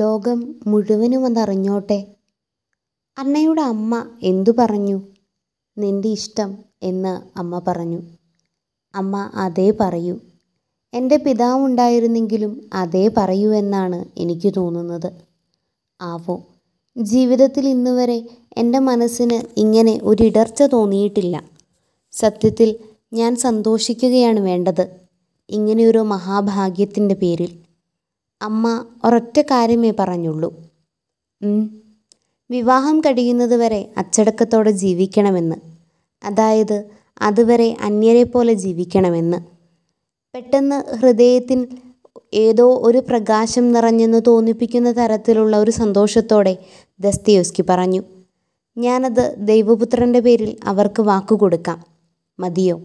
ലോകം മുഴുവനും അതറിഞ്ഞോട്ടെ അന്നയുടെ അമ്മ എന്തു പറഞ്ഞു നിന്റെ ഇഷ്ടം എന്ന് അമ്മ പറഞ്ഞു അമ്മ അതേ പറയൂ എൻ്റെ പിതാവ് ഉണ്ടായിരുന്നെങ്കിലും അതേ പറയൂ എന്നാണ് എനിക്ക് തോന്നുന്നത് ആവോ ജീവിതത്തിൽ വരെ എൻ്റെ മനസ്സിന് ഇങ്ങനെ ഒരിടർച്ച തോന്നിയിട്ടില്ല സത്യത്തിൽ ഞാൻ സന്തോഷിക്കുകയാണ് വേണ്ടത് ഇങ്ങനെയൊരു മഹാഭാഗ്യത്തിൻ്റെ പേരിൽ അമ്മ ഒരൊറ്റ കാര്യമേ പറഞ്ഞുള്ളൂ വിവാഹം കഴിയുന്നതുവരെ അച്ചടക്കത്തോടെ ജീവിക്കണമെന്ന് അതായത് അതുവരെ അന്യരെ പോലെ ജീവിക്കണമെന്ന് പെട്ടെന്ന് ഹൃദയത്തിൽ ഏതോ ഒരു പ്രകാശം നിറഞ്ഞെന്ന് തോന്നിപ്പിക്കുന്ന തരത്തിലുള്ള ഒരു സന്തോഷത്തോടെ ദസ്തയോസ്കി പറഞ്ഞു ഞാനത് ദൈവപുത്രൻ്റെ പേരിൽ അവർക്ക് വാക്കുകൊടുക്കാം മതിയോ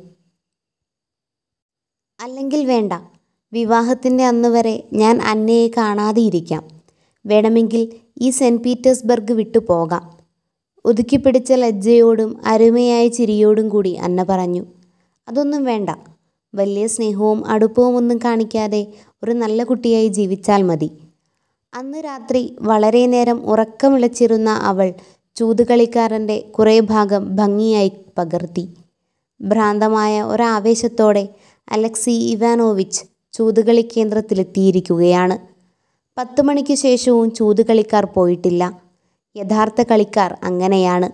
അല്ലെങ്കിൽ വേണ്ട വിവാഹത്തിൻ്റെ അന്ന് വരെ ഞാൻ അന്നയെ കാണാതെ ഇരിക്കാം വേണമെങ്കിൽ ഈ സെൻറ്റ് പീറ്റേഴ്സ്ബർഗ് വിട്ടു പോകാം ഒതുക്കിപ്പിടിച്ച ലജ്ജയോടും അരുമയായ ചിരിയോടും കൂടി അന്ന പറഞ്ഞു അതൊന്നും വേണ്ട വലിയ സ്നേഹവും അടുപ്പവും ഒന്നും കാണിക്കാതെ ഒരു നല്ല കുട്ടിയായി ജീവിച്ചാൽ മതി അന്ന് രാത്രി വളരെ നേരം ഉറക്കമിളച്ചിരുന്ന അവൾ ചൂതുകളിക്കാരൻ്റെ കുറേ ഭാഗം ഭംഗിയായി പകർത്തി ഭ്രാന്തമായ ഒരാവേശത്തോടെ അലക്സി ഇവാനോവിച്ച് ചൂതുകളി കേന്ദ്രത്തിലെത്തിയിരിക്കുകയാണ് പത്ത് മണിക്ക് ശേഷവും ചൂതുകളിക്കാർ പോയിട്ടില്ല യഥാർത്ഥ കളിക്കാർ അങ്ങനെയാണ്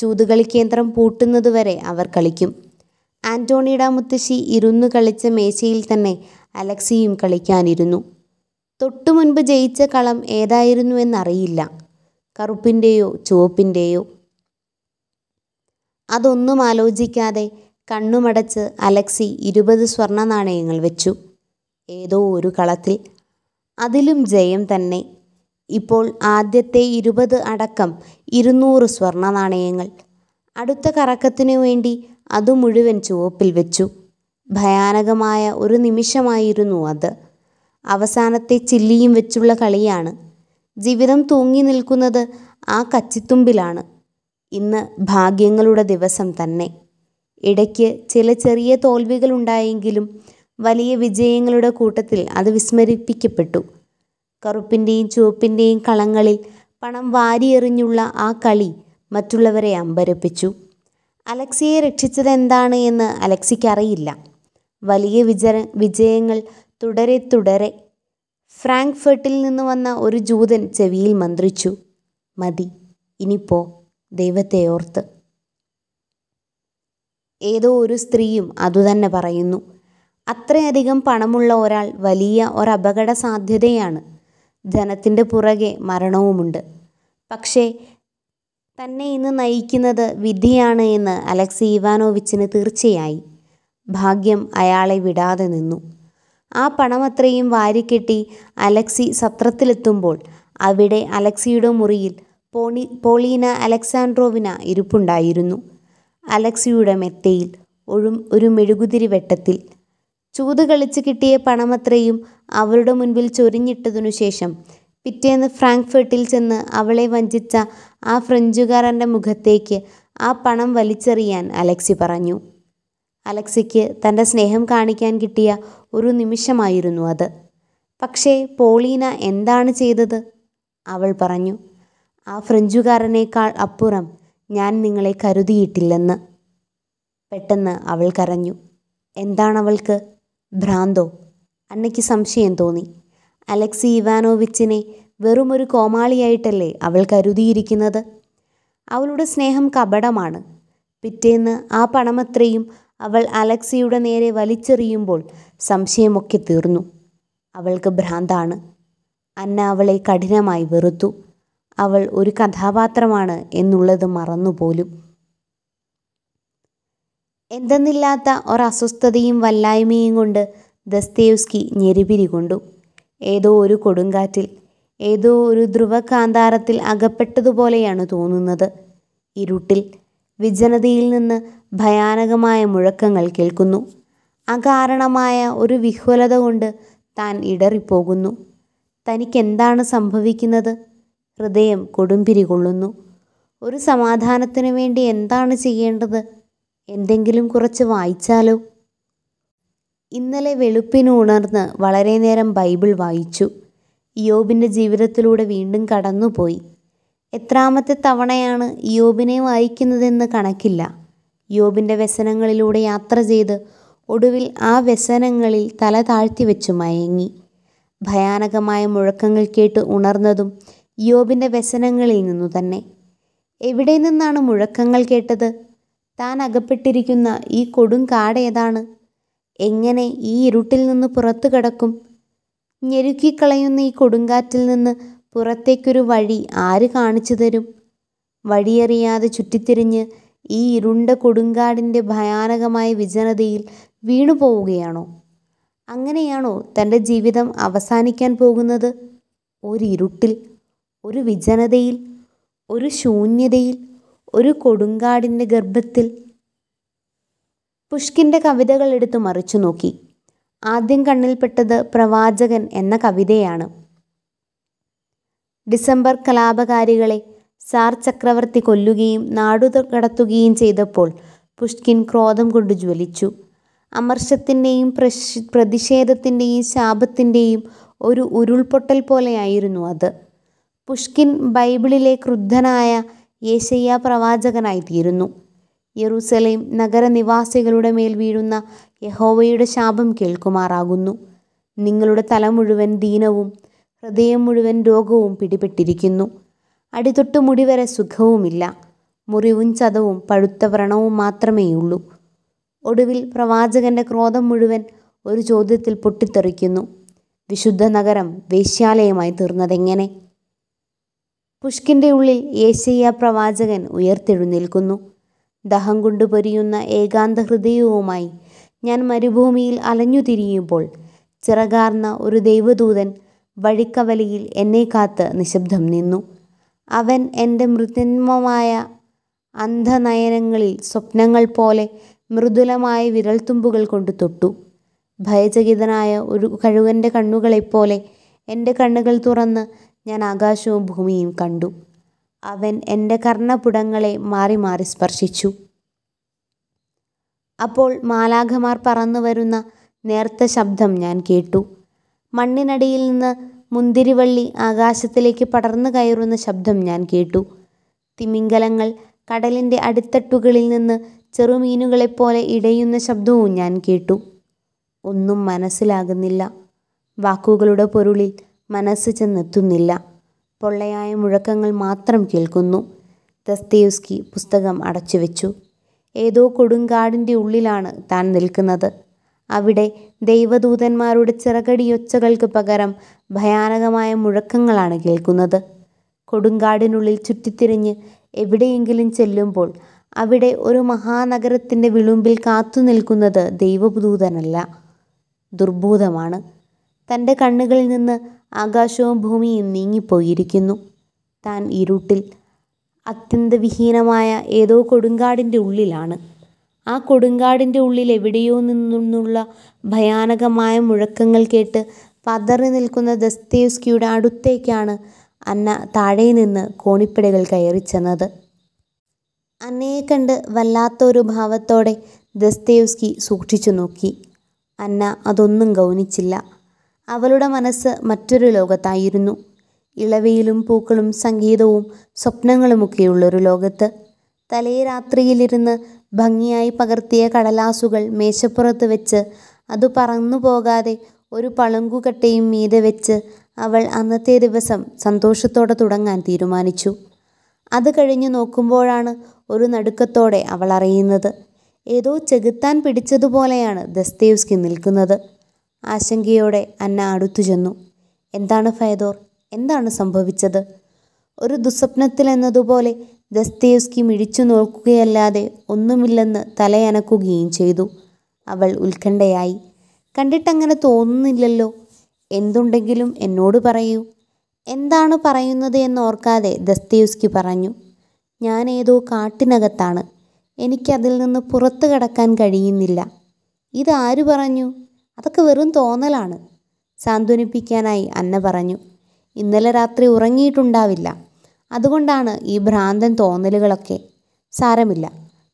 ചൂതുകളി കേന്ദ്രം പൂട്ടുന്നതുവരെ അവർ കളിക്കും ആന്റോണിയുടെ മുത്തശ്ശി ഇരുന്നു കളിച്ച മേശയിൽ തന്നെ അലക്സിയും കളിക്കാനിരുന്നു തൊട്ടു മുൻപ് ജയിച്ച കളം ഏതായിരുന്നു എന്നറിയില്ല കറുപ്പിൻ്റെയോ ചുവപ്പിൻ്റെയോ അതൊന്നും ആലോചിക്കാതെ കണ്ണുമടച്ച് അലക്സി ഇരുപത് സ്വർണ്ണ നാണയങ്ങൾ വെച്ചു ഏതോ ഒരു കളത്തിൽ അതിലും ജയം തന്നെ ഇപ്പോൾ ആദ്യത്തെ ഇരുപത് അടക്കം ഇരുന്നൂറ് സ്വർണ നാണയങ്ങൾ അടുത്ത കറക്കത്തിനു വേണ്ടി അത് മുഴുവൻ ചുവപ്പിൽ വെച്ചു ഭയാനകമായ ഒരു നിമിഷമായിരുന്നു അത് അവസാനത്തെ ചില്ലിയും വെച്ചുള്ള കളിയാണ് ജീവിതം തൂങ്ങി നിൽക്കുന്നത് ആ കച്ചിത്തുമ്പിലാണ് ഇന്ന് ഭാഗ്യങ്ങളുടെ ദിവസം തന്നെ ഇടയ്ക്ക് ചില ചെറിയ തോൽവികളുണ്ടായെങ്കിലും വലിയ വിജയങ്ങളുടെ കൂട്ടത്തിൽ അത് വിസ്മരിപ്പിക്കപ്പെട്ടു കറുപ്പിൻ്റെയും ചുവപ്പിൻ്റെയും കളങ്ങളിൽ പണം വാരിയെറിഞ്ഞുള്ള ആ കളി മറ്റുള്ളവരെ അമ്പരപ്പിച്ചു അലക്സിയെ രക്ഷിച്ചത് എന്താണ് എന്ന് അലക്സിക്കറിയില്ല വലിയ വിജ വിജയങ്ങൾ തുടരെ തുടരെ ഫ്രാങ്ക്ഫർട്ടിൽ നിന്ന് വന്ന ഒരു ജൂതൻ ചെവിയിൽ മന്ത്രിച്ചു മതി ഇനിപ്പോ ദൈവത്തെ ഓർത്ത് ഏതോ ഒരു സ്ത്രീയും അതുതന്നെ പറയുന്നു അത്രയധികം പണമുള്ള ഒരാൾ വലിയ ഒരപകട സാധ്യതയാണ് ധനത്തിൻ്റെ പുറകെ മരണവുമുണ്ട് പക്ഷേ തന്നെ ഇന്ന് നയിക്കുന്നത് വിധിയാണ് എന്ന് അലക്സി ഇവാനോവിച്ചിന് തീർച്ചയായി ഭാഗ്യം അയാളെ വിടാതെ നിന്നു ആ പണമത്രയും വാരിക്കെട്ടി അലക്സി സത്രത്തിലെത്തുമ്പോൾ അവിടെ അലക്സിയുടെ മുറിയിൽ പോണി പോളീന അലക്സാൻഡ്രോവിന ഇരിപ്പുണ്ടായിരുന്നു അലക്സിയുടെ മെത്തയിൽ ഒരു ഒരു മെഴുകുതിരി വെട്ടത്തിൽ ചൂത് കളിച്ച് കിട്ടിയ പണമത്രയും അവരുടെ മുൻപിൽ ചൊരിഞ്ഞിട്ടതിനു ശേഷം പിറ്റേന്ന് ഫ്രാങ്ക്ഫർട്ടിൽ ചെന്ന് അവളെ വഞ്ചിച്ച ആ ഫ്രഞ്ചുകാരൻ്റെ മുഖത്തേക്ക് ആ പണം വലിച്ചെറിയാൻ അലക്സി പറഞ്ഞു അലക്സിക്ക് തൻ്റെ സ്നേഹം കാണിക്കാൻ കിട്ടിയ ഒരു നിമിഷമായിരുന്നു അത് പക്ഷേ പോളീന എന്താണ് ചെയ്തത് അവൾ പറഞ്ഞു ആ ഫ്രഞ്ചുകാരനേക്കാൾ അപ്പുറം ഞാൻ നിങ്ങളെ കരുതിയിട്ടില്ലെന്ന് പെട്ടെന്ന് അവൾ കരഞ്ഞു എന്താണവൾക്ക് ഭ്രാന്തോ അന്നയ്ക്ക് സംശയം തോന്നി അലക്സി ഇവാനോവിച്ചിനെ വെറുമൊരു കോമാളിയായിട്ടല്ലേ അവൾ കരുതിയിരിക്കുന്നത് അവളുടെ സ്നേഹം കപടമാണ് പിറ്റേന്ന് ആ പണമത്രയും അവൾ അലക്സിയുടെ നേരെ വലിച്ചെറിയുമ്പോൾ സംശയമൊക്കെ തീർന്നു അവൾക്ക് ഭ്രാന്താണ് അന്ന അവളെ കഠിനമായി വെറുത്തു അവൾ ഒരു കഥാപാത്രമാണ് എന്നുള്ളത് മറന്നുപോലും എന്തെന്നില്ലാത്ത ഒരസ്വസ്ഥതയും വല്ലായ്മയും കൊണ്ട് ദസ്തേവ്സ്കി ഞെരുപിരി കൊണ്ടു ഏതോ ഒരു കൊടുങ്കാറ്റിൽ ഏതോ ഒരു ധ്രുവകാന്താരത്തിൽ അകപ്പെട്ടതുപോലെയാണ് തോന്നുന്നത് ഇരുട്ടിൽ വിജനതയിൽ നിന്ന് ഭയാനകമായ മുഴക്കങ്ങൾ കേൾക്കുന്നു അകാരണമായ ഒരു വിഹ്വലത കൊണ്ട് താൻ ഇടറിപ്പോകുന്നു തനിക്കെന്താണ് സംഭവിക്കുന്നത് ഹൃദയം കൊടുമ്പിരി കൊള്ളുന്നു ഒരു സമാധാനത്തിനു വേണ്ടി എന്താണ് ചെയ്യേണ്ടത് എന്തെങ്കിലും കുറച്ച് വായിച്ചാലോ ഇന്നലെ വെളുപ്പിന് ഉണർന്ന് വളരെ നേരം ബൈബിൾ വായിച്ചു യോബിൻ്റെ ജീവിതത്തിലൂടെ വീണ്ടും കടന്നുപോയി എത്രാമത്തെ തവണയാണ് യോബിനെ വായിക്കുന്നതെന്ന് കണക്കില്ല യോബിൻ്റെ വ്യസനങ്ങളിലൂടെ യാത്ര ചെയ്ത് ഒടുവിൽ ആ വ്യസനങ്ങളിൽ തല താഴ്ത്തി വെച്ചു മയങ്ങി ഭയാനകമായ മുഴക്കങ്ങൾ കേട്ട് ഉണർന്നതും യോബിൻ്റെ വ്യസനങ്ങളിൽ നിന്നു തന്നെ എവിടെ നിന്നാണ് മുഴക്കങ്ങൾ കേട്ടത് താൻ അകപ്പെട്ടിരിക്കുന്ന ഈ കൊടും കാടേതാണ് എങ്ങനെ ഈ ഇരുട്ടിൽ നിന്ന് പുറത്തു കിടക്കും ഞെരുക്കിക്കളയുന്ന ഈ കൊടുങ്കാറ്റിൽ നിന്ന് പുറത്തേക്കൊരു വഴി ആര് കാണിച്ചു തരും വഴിയറിയാതെ ചുറ്റിത്തിരിഞ്ഞ് ഈ ഇരുണ്ട കൊടുങ്കാടിൻ്റെ ഭയാനകമായ വിജനതയിൽ വീണു പോവുകയാണോ അങ്ങനെയാണോ തൻ്റെ ജീവിതം അവസാനിക്കാൻ പോകുന്നത് ഒരു ഇരുട്ടിൽ ഒരു വിജനതയിൽ ഒരു ശൂന്യതയിൽ ഒരു കൊടുങ്കാടിൻ്റെ ഗർഭത്തിൽ പുഷ്കിൻ്റെ കവിതകൾ എടുത്തു മറിച്ചു നോക്കി ആദ്യം കണ്ണിൽപ്പെട്ടത് പ്രവാചകൻ എന്ന കവിതയാണ് ഡിസംബർ കലാപകാരികളെ സാർ ചക്രവർത്തി കൊല്ലുകയും നാടു കടത്തുകയും ചെയ്തപ്പോൾ പുഷ്കിൻ ക്രോധം കൊണ്ട് ജ്വലിച്ചു അമർഷത്തിൻ്റെയും പ്രതിഷേധത്തിൻ്റെയും ശാപത്തിൻ്റെയും ഒരു ഉരുൾപൊട്ടൽ പോലെയായിരുന്നു അത് പുഷ്കിൻ ബൈബിളിലെ ക്രുദ്ധനായ യേശയ്യ തീരുന്നു യെറൂസലേം നഗരനിവാസികളുടെ മേൽ വീഴുന്ന യഹോവയുടെ ശാപം കേൾക്കുമാറാകുന്നു. നിങ്ങളുടെ തല മുഴുവൻ ദീനവും ഹൃദയം മുഴുവൻ രോഗവും പിടിപെട്ടിരിക്കുന്നു. അടിതൊട്ട് മുടിവരെ സുഖവുമില്ല. മുറിവും ചതവും പഴുത്ത വ്രണവും മാത്രമേയുള്ളൂ. ഒടുവിൽ പ്രവാചകന്റെ ക്രോധം മുഴുവൻ ഒരു ചോദ്യത്തിൽ പൊട്ടിത്തെറിക്കുന്നു. വിശുദ്ധ നഗരം വേശ്യാലയമായി തീർന്നതെങ്ങനെ? പുഷ്കിൻ്റെ ഉള്ളിൽ യേശയ്യ പ്രവാചകൻ ഉയർത്തെഴുന്നേൽക്കുന്നു ദഹം കൊണ്ടു പൊരിയുന്ന ഏകാന്ത ഹൃദയവുമായി ഞാൻ മരുഭൂമിയിൽ അലഞ്ഞു തിരിയുമ്പോൾ ചിറകാർന്ന ഒരു ദൈവദൂതൻ വഴിക്കവലിയിൽ എന്നെ കാത്ത് നിശബ്ദം നിന്നു അവൻ എൻ്റെ മൃത്യുന്മമായ അന്ധനയനങ്ങളിൽ സ്വപ്നങ്ങൾ പോലെ മൃദുലമായ വിരൽത്തുമ്പുകൾ കൊണ്ട് തൊട്ടു ഭയചകിതനായ ഒരു കഴുകൻ്റെ കണ്ണുകളെപ്പോലെ എൻ്റെ കണ്ണുകൾ തുറന്ന് ഞാൻ ആകാശവും ഭൂമിയും കണ്ടു അവൻ എൻ്റെ കർണപുടങ്ങളെ മാറി മാറി സ്പർശിച്ചു അപ്പോൾ മാലാഖമാർ പറന്നു വരുന്ന നേർത്ത ശബ്ദം ഞാൻ കേട്ടു മണ്ണിനടിയിൽ നിന്ന് മുന്തിരിവള്ളി ആകാശത്തിലേക്ക് പടർന്നു കയറുന്ന ശബ്ദം ഞാൻ കേട്ടു തിമിംഗലങ്ങൾ കടലിൻ്റെ അടിത്തട്ടുകളിൽ നിന്ന് ചെറുമീനുകളെപ്പോലെ ഇടയുന്ന ശബ്ദവും ഞാൻ കേട്ടു ഒന്നും മനസ്സിലാകുന്നില്ല വാക്കുകളുടെ പൊരുളിൽ മനസ്സ് ചെന്നെത്തുന്നില്ല പൊള്ളയായ മുഴക്കങ്ങൾ മാത്രം കേൾക്കുന്നു ദസ്തയുസ്കി പുസ്തകം അടച്ചുവെച്ചു ഏതോ കൊടുങ്കാടിൻ്റെ ഉള്ളിലാണ് താൻ നിൽക്കുന്നത് അവിടെ ദൈവദൂതന്മാരുടെ ചിറകടിയൊച്ചകൾക്ക് പകരം ഭയാനകമായ മുഴക്കങ്ങളാണ് കേൾക്കുന്നത് കൊടുങ്കാടിനുള്ളിൽ ചുറ്റിത്തിരിഞ്ഞ് എവിടെയെങ്കിലും ചെല്ലുമ്പോൾ അവിടെ ഒരു മഹാനഗരത്തിൻ്റെ വിളുമ്പിൽ കാത്തു നിൽക്കുന്നത് ദൈവദൂതനല്ല ദുർഭൂതമാണ് തൻ്റെ കണ്ണുകളിൽ നിന്ന് ആകാശവും ഭൂമിയും നീങ്ങിപ്പോയിരിക്കുന്നു താൻ ഇരുട്ടിൽ അത്യന്തവിഹീനമായ ഏതോ കൊടുങ്കാടിൻ്റെ ഉള്ളിലാണ് ആ കൊടുങ്കാടിൻ്റെ ഉള്ളിൽ എവിടെയോ നിന്നുള്ള ഭയാനകമായ മുഴക്കങ്ങൾ കേട്ട് പതറി നിൽക്കുന്ന ദസ്തേവ്സ്കിയുടെ അടുത്തേക്കാണ് അന്ന താഴെ നിന്ന് കോണിപ്പടികൾ കയറി ചെന്നത് അന്നയെ കണ്ട് വല്ലാത്തൊരു ഭാവത്തോടെ ദസ്തേവ്സ്കി സൂക്ഷിച്ചു നോക്കി അന്ന അതൊന്നും ഗൗനിച്ചില്ല അവളുടെ മനസ്സ് മറ്റൊരു ലോകത്തായിരുന്നു ഇളവയിലും പൂക്കളും സംഗീതവും സ്വപ്നങ്ങളുമൊക്കെയുള്ളൊരു ലോകത്ത് തലേ രാത്രിയിലിരുന്ന് ഭംഗിയായി പകർത്തിയ കടലാസുകൾ മേശപ്പുറത്ത് വെച്ച് അത് പറന്നു പോകാതെ ഒരു പളങ്കുകട്ടയും മീതെ വെച്ച് അവൾ അന്നത്തെ ദിവസം സന്തോഷത്തോടെ തുടങ്ങാൻ തീരുമാനിച്ചു അത് കഴിഞ്ഞു നോക്കുമ്പോഴാണ് ഒരു നടുക്കത്തോടെ അവൾ അറിയുന്നത് ഏതോ ചെകുത്താൻ പിടിച്ചതുപോലെയാണ് ദസ്തേവ്സ്കി നിൽക്കുന്നത് ആശങ്കയോടെ അന്ന അടുത്തു ചെന്നു എന്താണ് ഫയദോർ എന്താണ് സംഭവിച്ചത് ഒരു ദുസ്വപ്നത്തിൽ എന്നതുപോലെ ദസ്തേവ്സ്കി മിഴിച്ചു നോക്കുകയല്ലാതെ ഒന്നുമില്ലെന്ന് തലയനക്കുകയും ചെയ്തു അവൾ ഉത്കണ്ഠയായി കണ്ടിട്ടങ്ങനെ തോന്നുന്നില്ലല്ലോ എന്തുണ്ടെങ്കിലും എന്നോട് പറയൂ എന്താണ് പറയുന്നത് എന്ന് ഓർക്കാതെ ദസ്തേവ്സ്കി പറഞ്ഞു ഞാൻ ഏതോ കാട്ടിനകത്താണ് എനിക്കതിൽ നിന്ന് പുറത്തു കടക്കാൻ കഴിയുന്നില്ല ഇതാരു പറഞ്ഞു അതൊക്കെ വെറും തോന്നലാണ് സാന്ത്വനിപ്പിക്കാനായി അന്ന പറഞ്ഞു ഇന്നലെ രാത്രി ഉറങ്ങിയിട്ടുണ്ടാവില്ല അതുകൊണ്ടാണ് ഈ ഭ്രാന്തൻ തോന്നലുകളൊക്കെ സാരമില്ല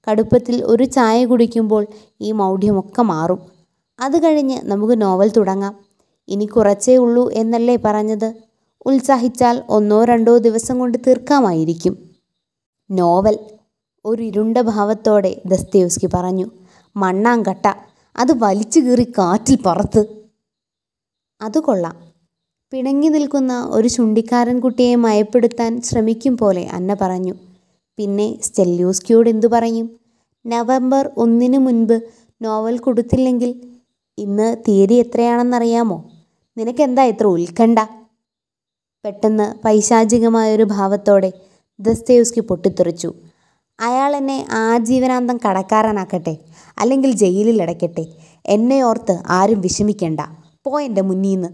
കടുപ്പത്തിൽ ഒരു ചായ കുടിക്കുമ്പോൾ ഈ മൗഢ്യമൊക്കെ മാറും അത് കഴിഞ്ഞ് നമുക്ക് നോവൽ തുടങ്ങാം ഇനി കുറച്ചേ ഉള്ളൂ എന്നല്ലേ പറഞ്ഞത് ഉത്സാഹിച്ചാൽ ഒന്നോ രണ്ടോ ദിവസം കൊണ്ട് തീർക്കാമായിരിക്കും നോവൽ ഒരു ഇരുണ്ട ഭാവത്തോടെ ദസ്തേവ്സ്കി പറഞ്ഞു മണ്ണാങ്കട്ട അത് വലിച്ചു കീറി കാറ്റിൽ പറത്ത് അത് കൊള്ളാം പിണങ്ങി നിൽക്കുന്ന ഒരു ചുണ്ടിക്കാരൻ കുട്ടിയെ മയപ്പെടുത്താൻ ശ്രമിക്കും പോലെ അന്ന പറഞ്ഞു പിന്നെ സ്റ്റെല്യൂസ്കിയോട് എന്തു പറയും നവംബർ ഒന്നിനു മുൻപ് നോവൽ കൊടുത്തില്ലെങ്കിൽ ഇന്ന് തീയതി എത്രയാണെന്നറിയാമോ നിനക്കെന്താ ഇത്ര ഉത്കണ്ഠ പെട്ടെന്ന് പൈശാചികമായൊരു ഭാവത്തോടെ ദസ്തയോസ്കി പൊട്ടിത്തെറിച്ചു അയാൾ എന്നെ ആജീവനാന്തം കടക്കാരനാക്കട്ടെ അല്ലെങ്കിൽ ജയിലിൽ അടയ്ക്കട്ടെ എന്നെ ഓർത്ത് ആരും വിഷമിക്കേണ്ട പോ എൻ്റെ മുന്നീന്ന്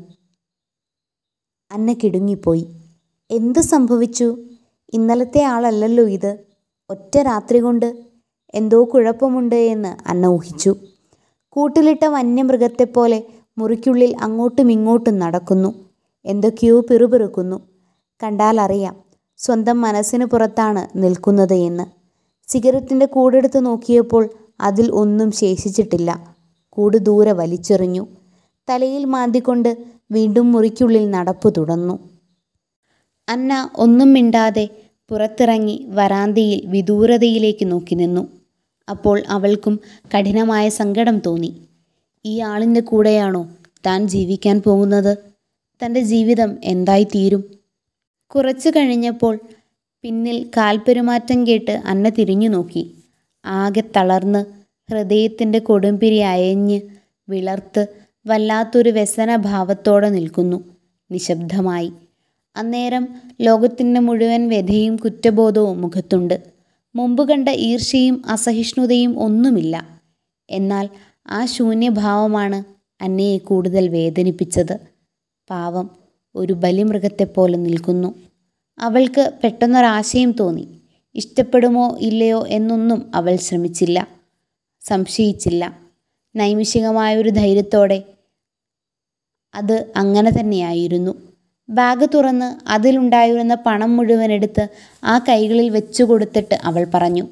അന്ന കിടുങ്ങിപ്പോയി എന്ത് സംഭവിച്ചു ഇന്നലത്തെ ആളല്ലല്ലോ ഇത് ഒറ്റ രാത്രി കൊണ്ട് എന്തോ കുഴപ്പമുണ്ട് എന്ന് അന്ന ഊഹിച്ചു കൂട്ടിലിട്ട വന്യമൃഗത്തെപ്പോലെ മുറിക്കുള്ളിൽ അങ്ങോട്ടും ഇങ്ങോട്ടും നടക്കുന്നു എന്തൊക്കെയോ പിറുപിറുക്കുന്നു കണ്ടാലറിയാം സ്വന്തം മനസ്സിന് പുറത്താണ് നിൽക്കുന്നത് എന്ന് സിഗരറ്റിൻ്റെ കൂടെടുത്ത് നോക്കിയപ്പോൾ അതിൽ ഒന്നും ശേഷിച്ചിട്ടില്ല കൂട് ദൂരെ വലിച്ചെറിഞ്ഞു തലയിൽ മാന്തിക്കൊണ്ട് വീണ്ടും മുറിക്കുള്ളിൽ നടപ്പു തുടർന്നു അന്ന ഒന്നും മിണ്ടാതെ പുറത്തിറങ്ങി വരാന്തയിൽ വിദൂരതയിലേക്ക് നോക്കി നിന്നു അപ്പോൾ അവൾക്കും കഠിനമായ സങ്കടം തോന്നി ഈ ആളിൻ്റെ കൂടെയാണോ താൻ ജീവിക്കാൻ പോകുന്നത് തൻ്റെ ജീവിതം എന്തായി തീരും കുറച്ചു കഴിഞ്ഞപ്പോൾ പിന്നിൽ കാൽപെരുമാറ്റം കേട്ട് അന്ന തിരിഞ്ഞു നോക്കി ആകെ തളർന്ന് ഹൃദയത്തിൻ്റെ കൊടുമ്പിരി അയഞ്ഞ് വിളർത്ത് വല്ലാത്തൊരു വ്യസനഭാവത്തോടെ നിൽക്കുന്നു നിശബ്ദമായി അന്നേരം ലോകത്തിൻ്റെ മുഴുവൻ വ്യഥയും കുറ്റബോധവും മുഖത്തുണ്ട് മുമ്പ് കണ്ട ഈർഷ്യയും അസഹിഷ്ണുതയും ഒന്നുമില്ല എന്നാൽ ആ ശൂന്യഭാവമാണ് അന്നയെ കൂടുതൽ വേദനിപ്പിച്ചത് പാവം ഒരു ബലിമൃഗത്തെപ്പോലെ നിൽക്കുന്നു അവൾക്ക് പെട്ടെന്നൊരാശയം തോന്നി ഇഷ്ടപ്പെടുമോ ഇല്ലയോ എന്നൊന്നും അവൾ ശ്രമിച്ചില്ല സംശയിച്ചില്ല നൈമിഷികമായൊരു ധൈര്യത്തോടെ അത് അങ്ങനെ തന്നെയായിരുന്നു ബാഗ് തുറന്ന് അതിലുണ്ടായിരുന്ന പണം മുഴുവൻ എടുത്ത് ആ കൈകളിൽ വെച്ചു കൊടുത്തിട്ട് അവൾ പറഞ്ഞു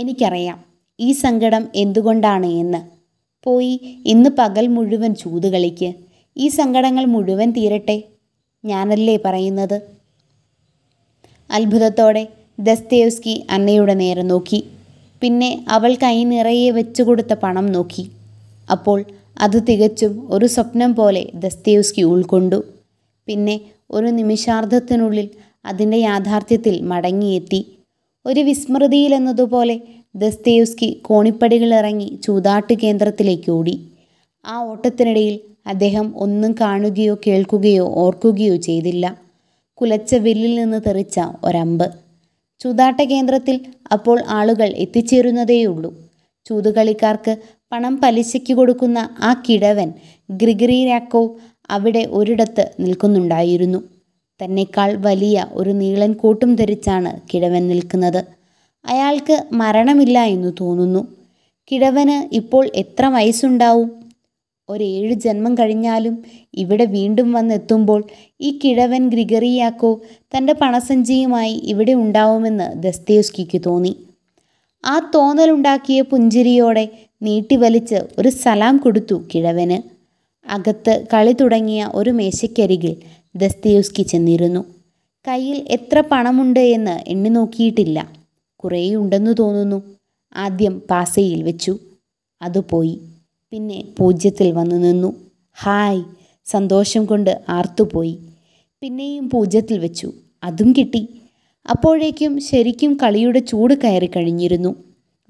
എനിക്കറിയാം ഈ സങ്കടം എന്തുകൊണ്ടാണ് എന്ന് പോയി ഇന്ന് പകൽ മുഴുവൻ ചൂത് കളിക്ക് ഈ സങ്കടങ്ങൾ മുഴുവൻ തീരട്ടെ ഞാനല്ലേ പറയുന്നത് അത്ഭുതത്തോടെ ദസ്തേവ്സ്കി അന്നയുടെ നേരെ നോക്കി പിന്നെ അവൾ കൈ നിറയെ വെച്ചുകൊടുത്ത പണം നോക്കി അപ്പോൾ അത് തികച്ചും ഒരു സ്വപ്നം പോലെ ദസ്തേവ്സ്കി ഉൾക്കൊണ്ടു പിന്നെ ഒരു നിമിഷാർദ്ധത്തിനുള്ളിൽ അതിൻ്റെ യാഥാർത്ഥ്യത്തിൽ മടങ്ങിയെത്തി ഒരു വിസ്മൃതിയിലെന്നതുപോലെ ദസ്തേവ്സ്കി കോണിപ്പടികളിറങ്ങി ചൂതാട്ട് കേന്ദ്രത്തിലേക്ക് ഓടി ആ ഓട്ടത്തിനിടയിൽ അദ്ദേഹം ഒന്നും കാണുകയോ കേൾക്കുകയോ ഓർക്കുകയോ ചെയ്തില്ല കുലച്ച വില്ലിൽ നിന്ന് തെറിച്ച ഒരമ്പ് ചൂതാട്ട കേന്ദ്രത്തിൽ അപ്പോൾ ആളുകൾ എത്തിച്ചേരുന്നതേയുള്ളൂ ചൂതുകളിക്കാർക്ക് പണം പലിശയ്ക്ക് കൊടുക്കുന്ന ആ കിടവൻ ഗ്രിഗറി രാക്കോവ് അവിടെ ഒരിടത്ത് നിൽക്കുന്നുണ്ടായിരുന്നു തന്നെക്കാൾ വലിയ ഒരു നീളൻ കോട്ടും ധരിച്ചാണ് കിടവൻ നിൽക്കുന്നത് അയാൾക്ക് മരണമില്ല എന്ന് തോന്നുന്നു കിടവന് ഇപ്പോൾ എത്ര വയസ്സുണ്ടാവും ഒരേഴ് ജന്മം കഴിഞ്ഞാലും ഇവിടെ വീണ്ടും വന്നെത്തുമ്പോൾ ഈ കിഴവൻ ഗ്രിഗറിയാക്കോ തൻ്റെ പണസഞ്ചിയുമായി ഇവിടെ ഉണ്ടാവുമെന്ന് ദസ്തയോസ്കിക്ക് തോന്നി ആ തോന്നലുണ്ടാക്കിയ പുഞ്ചിരിയോടെ നീട്ടിവലിച്ച് ഒരു സലാം കൊടുത്തു കിഴവന് അകത്ത് കളി തുടങ്ങിയ ഒരു മേശയ്ക്കരികിൽ ദസ്തയോസ്കി ചെന്നിരുന്നു കയ്യിൽ എത്ര പണമുണ്ട് എന്ന് എണ്ണി നോക്കിയിട്ടില്ല കുറേ തോന്നുന്നു ആദ്യം പാസയിൽ വെച്ചു അതുപോയി പിന്നെ പൂജ്യത്തിൽ വന്നു നിന്നു ഹായ് സന്തോഷം കൊണ്ട് ആർത്തുപോയി പിന്നെയും പൂജ്യത്തിൽ വെച്ചു അതും കിട്ടി അപ്പോഴേക്കും ശരിക്കും കളിയുടെ ചൂട് കയറി കഴിഞ്ഞിരുന്നു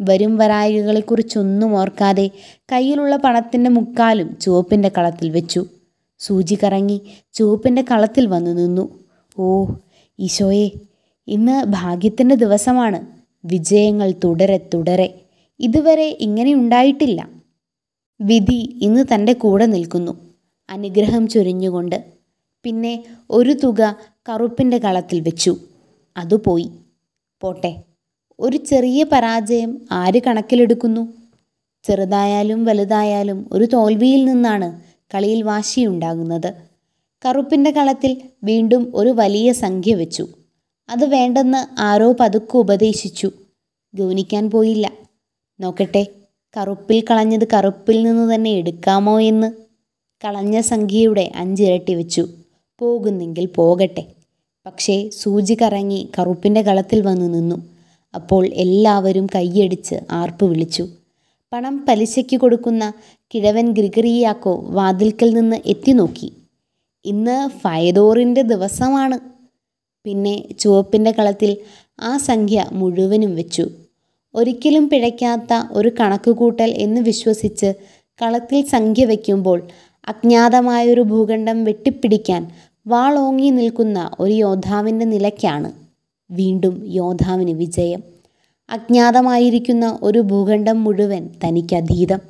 വരും വരായികളെക്കുറിച്ചൊന്നും ഓർക്കാതെ കയ്യിലുള്ള പണത്തിൻ്റെ മുക്കാലും ചുവപ്പിൻ്റെ കളത്തിൽ വെച്ചു സൂചി കറങ്ങി ചുവപ്പിൻ്റെ കളത്തിൽ വന്നു നിന്നു ഓ ഈശോയെ ഇന്ന് ഭാഗ്യത്തിൻ്റെ ദിവസമാണ് വിജയങ്ങൾ തുടരെ തുടരെ ഇതുവരെ ഇങ്ങനെ ഉണ്ടായിട്ടില്ല വിധി ഇന്ന് തൻ്റെ കൂടെ നിൽക്കുന്നു അനുഗ്രഹം ചൊരിഞ്ഞുകൊണ്ട് പിന്നെ ഒരു തുക കറുപ്പിൻ്റെ കളത്തിൽ വെച്ചു അതുപോയി പോട്ടെ ഒരു ചെറിയ പരാജയം ആര് കണക്കിലെടുക്കുന്നു ചെറുതായാലും വലുതായാലും ഒരു തോൽവിയിൽ നിന്നാണ് കളിയിൽ വാശിയുണ്ടാകുന്നത് കറുപ്പിൻ്റെ കളത്തിൽ വീണ്ടും ഒരു വലിയ സംഖ്യ വെച്ചു അത് വേണ്ടെന്ന് ആരോ പതുക്കെ ഉപദേശിച്ചു ഗൗനിക്കാൻ പോയില്ല നോക്കട്ടെ കറുപ്പിൽ കളഞ്ഞത് കറുപ്പിൽ നിന്ന് തന്നെ എടുക്കാമോ എന്ന് കളഞ്ഞ സംഖ്യയുടെ അഞ്ചിരട്ടി വെച്ചു പോകുന്നെങ്കിൽ പോകട്ടെ പക്ഷേ സൂചി കറങ്ങി കറുപ്പിൻ്റെ കളത്തിൽ വന്നു നിന്നു അപ്പോൾ എല്ലാവരും കൈയടിച്ച് ആർപ്പ് വിളിച്ചു പണം പലിശയ്ക്ക് കൊടുക്കുന്ന കിഴവൻ ഗ്രിഗറിയാക്കോ വാതിൽക്കൽ നിന്ന് എത്തി നോക്കി ഇന്ന് ഫയദോറിൻ്റെ ദിവസമാണ് പിന്നെ ചുവപ്പിൻ്റെ കളത്തിൽ ആ സംഖ്യ മുഴുവനും വെച്ചു ഒരിക്കലും പിഴയ്ക്കാത്ത ഒരു കണക്കുകൂട്ടൽ എന്ന് വിശ്വസിച്ച് കളത്തിൽ സംഖ്യ വയ്ക്കുമ്പോൾ അജ്ഞാതമായൊരു ഭൂഖണ്ഡം വെട്ടിപ്പിടിക്കാൻ വാളോങ്ങി നിൽക്കുന്ന ഒരു യോദ്ധാവിൻ്റെ നിലയ്ക്കാണ് വീണ്ടും യോദ്ധാവിന് വിജയം അജ്ഞാതമായിരിക്കുന്ന ഒരു ഭൂഖണ്ഡം മുഴുവൻ തനിക്കധീതം